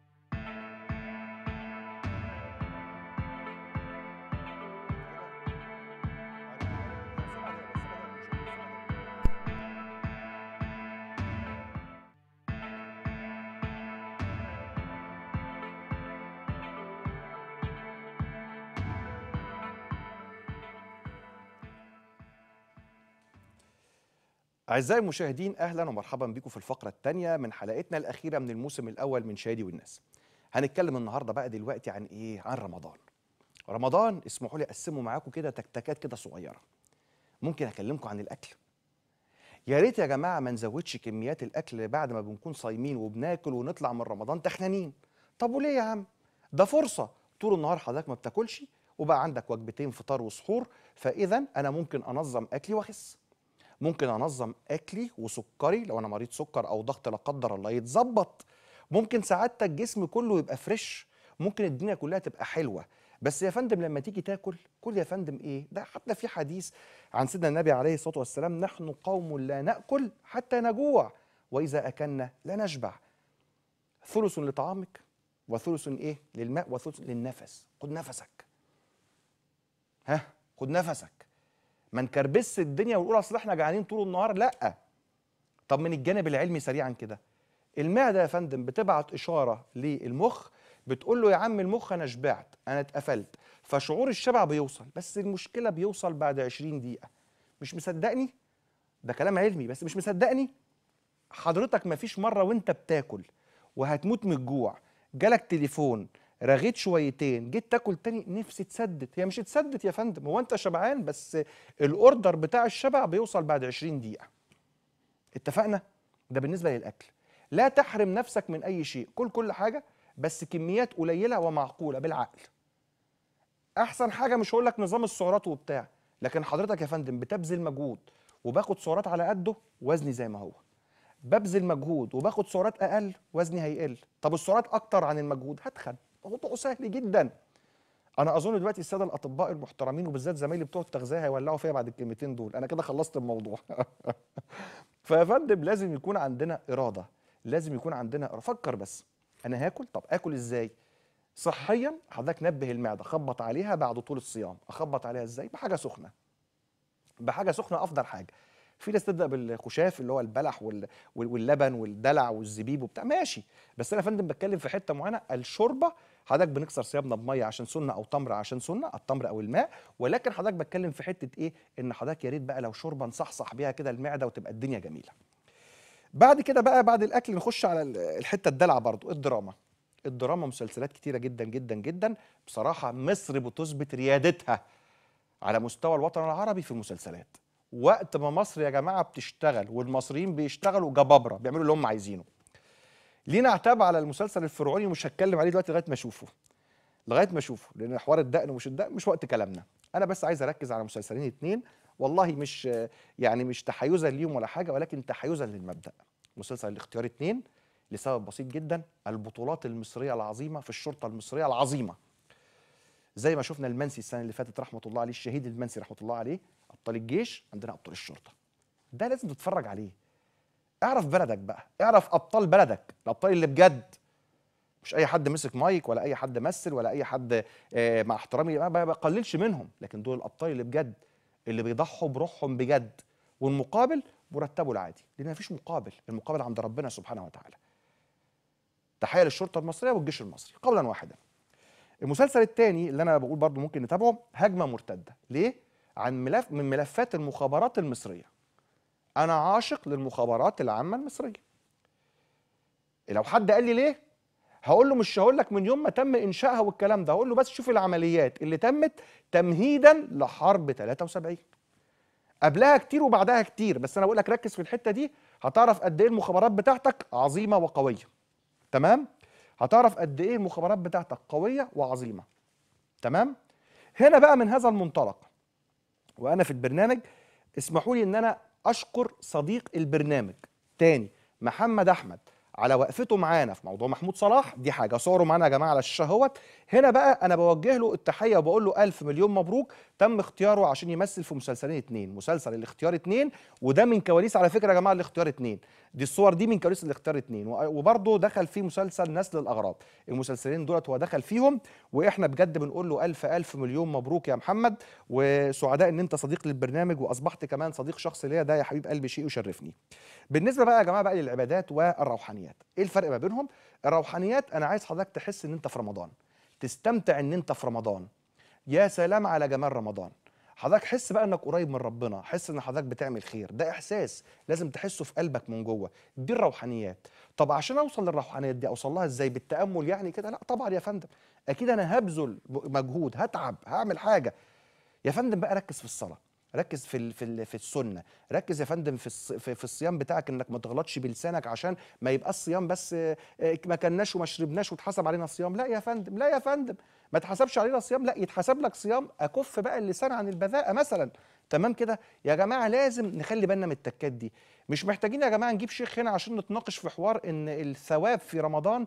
Speaker 3: أعزائي المشاهدين أهلا ومرحبا بكم في الفقرة الثانية من حلقتنا الأخيرة من الموسم الأول من شادي والناس هنتكلم النهاردة بقى دلوقتي عن إيه؟ عن رمضان رمضان اسمحوا لي أقسمه معاكم كده تكتكات كده صغيرة ممكن أكلمكم عن الأكل يا ريت يا جماعة ما نزودش كميات الأكل بعد ما بنكون صايمين وبناكل ونطلع من رمضان تخنانين طب وليه يا عم؟ ده فرصة طول النهار حضرتك ما بتاكلش وبقى عندك وجبتين فطار وسحور فإذا أنا ممكن أنظم أكلي وأخس ممكن انظم اكلي وسكري لو انا مريض سكر او ضغط لا قدر الله يتظبط ممكن سعادتك الجسم كله يبقى فريش ممكن الدنيا كلها تبقى حلوه بس يا فندم لما تيجي تاكل كل يا فندم ايه ده حتى في حديث عن سيدنا النبي عليه الصلاه والسلام نحن قوم لا ناكل حتى نجوع واذا اكلنا لا نشبع ثلث لطعامك وثلث ايه للماء وثلث للنفس خد نفسك ها خد نفسك ما نكربس الدنيا ونقول اصل احنا جعانين طول النهار لا طب من الجانب العلمي سريعا كده المعده يا فندم بتبعت اشاره للمخ بتقول له يا عم المخ انا شبعت انا اتقفلت فشعور الشبع بيوصل بس المشكله بيوصل بعد 20 دقيقه مش مصدقني ده كلام علمي بس مش مصدقني حضرتك مفيش مره وانت بتاكل وهتموت من الجوع جالك تليفون رغيت شويتين جيت تاكل تاني نفسي تسدت هي مش تسدت يا فندم هو انت شبعان بس الاوردر بتاع الشبع بيوصل بعد 20 دقيقه اتفقنا ده بالنسبه للاكل لا تحرم نفسك من اي شيء كل كل حاجه بس كميات قليله ومعقوله بالعقل احسن حاجه مش هقول لك نظام السعرات وبتاع لكن حضرتك يا فندم بتبذل مجهود وباخد سعرات على قده وزني زي ما هو ببذل مجهود وباخد سعرات اقل وزني هيقل طب السعرات اكتر عن المجهود هتخد وضوءه سهل جدا انا اظن دلوقتي الساده الاطباء المحترمين وبالذات زمايلي بتوع التغذيه هيولعوا فيا بعد الكلمتين دول انا كده خلصت الموضوع فيا فندم لازم يكون عندنا اراده لازم يكون عندنا فكر بس انا هاكل طب اكل ازاي صحيا حضرتك نبه المعده خبط عليها بعد طول الصيام اخبط عليها ازاي بحاجه سخنه بحاجه سخنه افضل حاجه في ناس تبدا بالخشاف اللي هو البلح واللبن والدلع والزبيب وبتاع ماشي بس انا يا فندم بتكلم في حته معينه الشوربه حضرتك بنكسر ثيابنا بميه عشان سنه او تمر عشان سنه التمر او الماء ولكن حضرتك بتكلم في حته ايه ان حضرتك يا ريت بقى لو شوربه نصحصح بيها كده المعده وتبقى الدنيا جميله بعد كده بقى بعد الاكل نخش على الحته الدلع برضو الدراما الدراما مسلسلات كتيره جدا جدا جدا بصراحه مصر بتثبت ريادتها على مستوى الوطن العربي في المسلسلات وقت ما مصر يا جماعه بتشتغل والمصريين بيشتغلوا جبابره بيعملوا اللي هم عايزينه لينا عتاب على المسلسل الفرعوني مش هتكلم عليه دلوقتي لغايه ما اشوفه لغايه ما اشوفه لان حوار الدقن ومش الدقن مش وقت كلامنا انا بس عايز اركز على مسلسلين اتنين والله مش يعني مش تحيزا ليهم ولا حاجه ولكن تحيزا للمبدا مسلسل الاختيار اتنين لسبب بسيط جدا البطولات المصريه العظيمه في الشرطه المصريه العظيمه زي ما شفنا المنسي السنه اللي فاتت رحمه الله عليه الشهيد المنسي رحمه الله عليه ابطال الجيش عندنا ابطال الشرطه ده لازم تتفرج عليه اعرف بلدك بقى اعرف ابطال بلدك الابطال اللي بجد مش اي حد مسك مايك ولا اي حد مثل ولا اي حد آه، مع احترامي ما بقللش منهم لكن دول الابطال اللي بجد اللي بيضحوا بروحهم بجد والمقابل مرتبه العادي لان مفيش مقابل المقابل عند ربنا سبحانه وتعالى تحيه للشرطه المصريه والجيش المصري قولا واحدا المسلسل الثاني اللي انا بقول برضو ممكن نتابعه هجمه مرتده ليه عن ملف من ملفات المخابرات المصريه انا عاشق للمخابرات العامه المصريه لو حد قال لي ليه هقول له مش هقول لك من يوم ما تم انشائها والكلام ده هقول له بس شوف العمليات اللي تمت تمهيدا لحرب 73 قبلها كتير وبعدها كتير بس انا بقول لك ركز في الحته دي هتعرف قد ايه المخابرات بتاعتك عظيمه وقويه تمام هتعرف قد ايه المخابرات بتاعتك قويه وعظيمه تمام هنا بقى من هذا المنطلق وانا في البرنامج اسمحوا لي ان انا اشكر صديق البرنامج تاني محمد احمد على وقفته معانا في موضوع محمود صلاح دي حاجه صوره معانا يا جماعه على الشاشه اهوت هنا بقى انا بوجه له التحيه وبقول له الف مليون مبروك تم اختياره عشان يمثل في مسلسلين اتنين مسلسل الاختيار اتنين وده من كواليس على فكره يا جماعه الاختيار اتنين دي الصور دي من كواليس الاختيار اتنين وبرضه دخل فيه مسلسل نسل الاغراب المسلسلين دولت هو دخل فيهم واحنا بجد بنقول له الف الف مليون مبروك يا محمد وسعداء ان انت صديق للبرنامج واصبحت كمان صديق شخصي ليا ده يا حبيب قلبي شيء يشرفني بالنسبه بقى يا جماعه بقى للعبادات والروحانيات ايه الفرق ما بينهم الروحانيات انا عايز حضرتك تحس ان انت في رمضان تستمتع ان انت في رمضان يا سلام على جمال رمضان حضرتك حس بقى انك قريب من ربنا حس ان حضرتك بتعمل خير ده احساس لازم تحسه في قلبك من جوه دي الروحانيات طب عشان اوصل للروحانيات دي اوصل لها ازاي بالتامل يعني كده لا طبعا يا فندم اكيد انا هبذل مجهود هتعب هعمل حاجه يا فندم بقى ركز في الصلاه ركز في في في السنه ركز يا فندم في في الصيام بتاعك انك ما تغلطش بلسانك عشان ما يبقى الصيام بس آه، آه، ما كناش وما شربناش واتحسب علينا الصيام لا يا فندم لا يا فندم ما تحسبش علينا صيام لا يتحسب لك صيام اكف بقى اللسان عن البذاءه مثلا تمام كده يا جماعه لازم نخلي بالنا من التكات دي مش محتاجين يا جماعه نجيب شيخ هنا عشان نتناقش في حوار ان الثواب في رمضان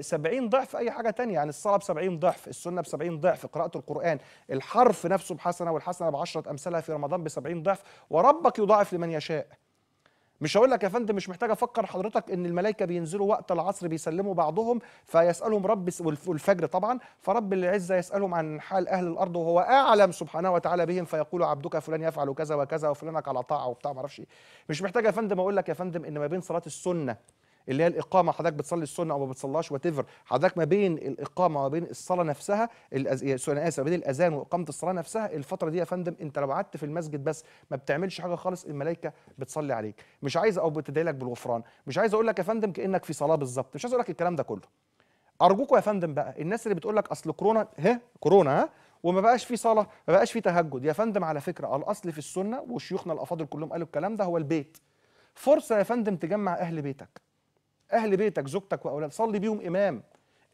Speaker 3: 70 آه، ضعف اي حاجه تانية يعني الصلاه ب 70 ضعف السنه ب 70 ضعف قراءه القران الحرف نفسه بحسنه والحسنه بعشره امثالها في رمضان ب 70 ضعف وربك يضاعف لمن يشاء مش هقول لك يا فندم مش محتاج افكر حضرتك ان الملائكه بينزلوا وقت العصر بيسلموا بعضهم فيسالهم رب والفجر طبعا فرب العزه يسالهم عن حال اهل الارض وهو اعلم سبحانه وتعالى بهم فيقول عبدك فلان يفعل كذا وكذا وفلانك على طاعه وبتاع ما اعرفش إيه. مش محتاج يا فندم اقول لك يا فندم ان ما بين صلاه السنه اللي هي الاقامه حضرتك بتصلي السنه او ما بتصلاش وات حضرتك ما بين الاقامه وما بين الصلاه نفسها الأز... انا اسف ما بين الاذان واقامه الصلاه نفسها الفتره دي يا فندم انت لو قعدت في المسجد بس ما بتعملش حاجه خالص الملائكه بتصلي عليك مش عايز او بتدعي لك بالغفران مش عايز اقول لك يا فندم كانك في صلاه بالظبط مش عايز اقول لك الكلام ده كله ارجوكوا يا فندم بقى الناس اللي بتقول لك اصل كورونا ها كورونا ها وما بقاش في صلاه ما بقاش في تهجد يا فندم على فكره الاصل في السنه وشيوخنا الافاضل كلهم قالوا الكلام ده هو البيت فرصه يا فندم تجمع اهل بيتك اهل بيتك زوجتك واولادك صلي بيهم امام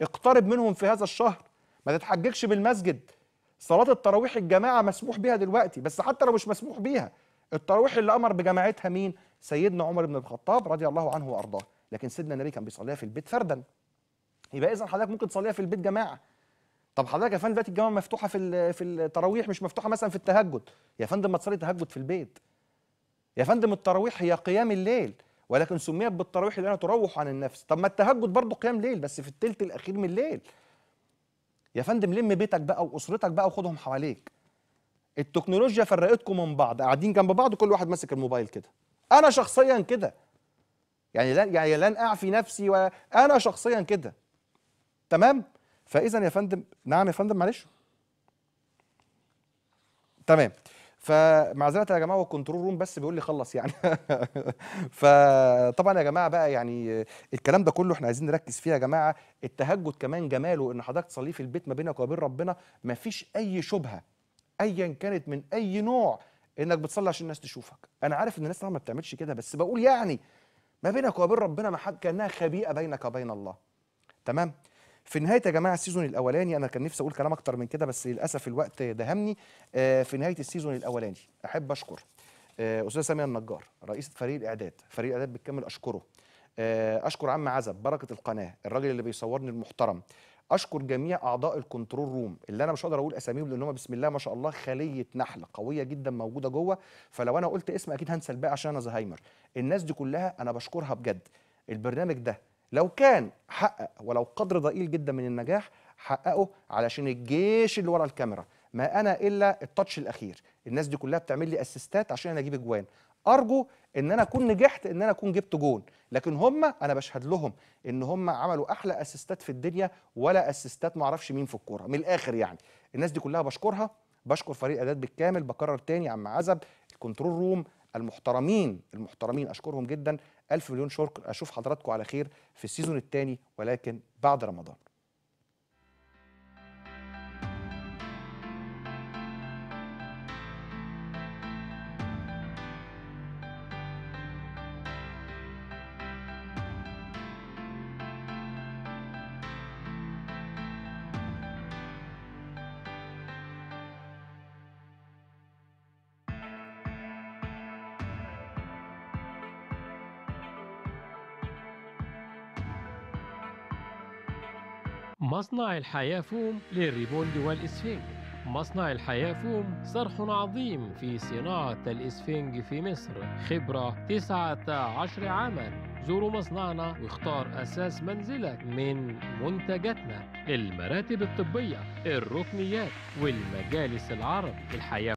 Speaker 3: اقترب منهم في هذا الشهر ما تتحججش بالمسجد صلاه التراويح الجماعه مسموح بها دلوقتي بس حتى لو مش مسموح بيها التراويح اللي امر بجماعتها مين سيدنا عمر بن الخطاب رضي الله عنه وارضاه لكن سيدنا النبي كان بيصليها في البيت فردا يبقى اذا حضرتك ممكن تصليها في البيت جماعه طب حضرتك يا فندم دلوقتي الجماعه مفتوحه في في التراويح مش مفتوحه مثلا في التهجد يا فندم ما تصلي تهجد في البيت يا فندم التراويح هي قيام الليل ولكن سميت بالتراويح لأنها تروح عن النفس طب ما التهجد برضه قيام ليل بس في الثلث الأخير من الليل يا فندم لم بيتك بقى وأسرتك بقى وخدهم حواليك التكنولوجيا فرقتكم من بعض قاعدين جنب بعض كل واحد ماسك الموبايل كده أنا شخصيا كده يعني لا يعني لن أعفي نفسي وانا أنا شخصيا كده تمام فإذا يا فندم نعم يا فندم معلش تمام فمعذره يا جماعه والكنترول روم بس بيقول لي خلص يعني فطبعا يا جماعه بقى يعني الكلام ده كله احنا عايزين نركز فيه يا جماعه التهجد كمان جماله ان حضرتك تصليه في البيت ما بينك وبين ربنا ما فيش اي شبهه ايا كانت من اي نوع انك بتصلي عشان الناس تشوفك انا عارف ان الناس طبعا ما بتعملش كده بس بقول يعني ما بينك وبين ربنا ما حد كانها خبيئه بينك وبين الله تمام في نهايه يا جماعه السيزون الاولاني انا كان نفسي اقول كلام اكتر من كده بس للاسف الوقت دهمني آه، في نهايه السيزون الاولاني احب اشكر آه، استاذه ساميه النجار رئيسه فريق الاعداد فريق الاعداد بالكامل اشكره آه، اشكر عم عزب بركه القناه الراجل اللي بيصورني المحترم اشكر جميع اعضاء الكنترول روم اللي انا مش هقدر اقول اساميهم لان هم بسم الله ما شاء الله خليه نحل قويه جدا موجوده جوه فلو انا قلت اسم اكيد هنسى الباقي عشان انا زهايمر الناس دي كلها انا بشكرها بجد البرنامج ده لو كان حقق ولو قدر ضئيل جدا من النجاح حققه علشان الجيش اللي ورا الكاميرا ما انا الا التاتش الاخير الناس دي كلها بتعمل لي اسيستات عشان انا اجيب اجوان ارجو ان انا اكون نجحت ان انا اكون جبت جون لكن هم انا بشهد لهم ان هم عملوا احلى اسيستات في الدنيا ولا اسيستات ما اعرفش مين في الكوره من الاخر يعني الناس دي كلها بشكرها بشكر فريق اداد بالكامل بكرر تاني عم عزب الكنترول روم المحترمين المحترمين اشكرهم جدا الف مليون شكر اشوف حضراتكم على خير في السيزون الثاني ولكن بعد رمضان
Speaker 1: مصنع الحياة فوم للريبوند والإسفنج مصنع الحياة فوم صرح عظيم في صناعة الإسفنج في مصر خبرة 19 عاما زوروا مصنعنا واختار أساس منزلك من منتجاتنا المراتب الطبية الركنيات والمجالس العرب الحياة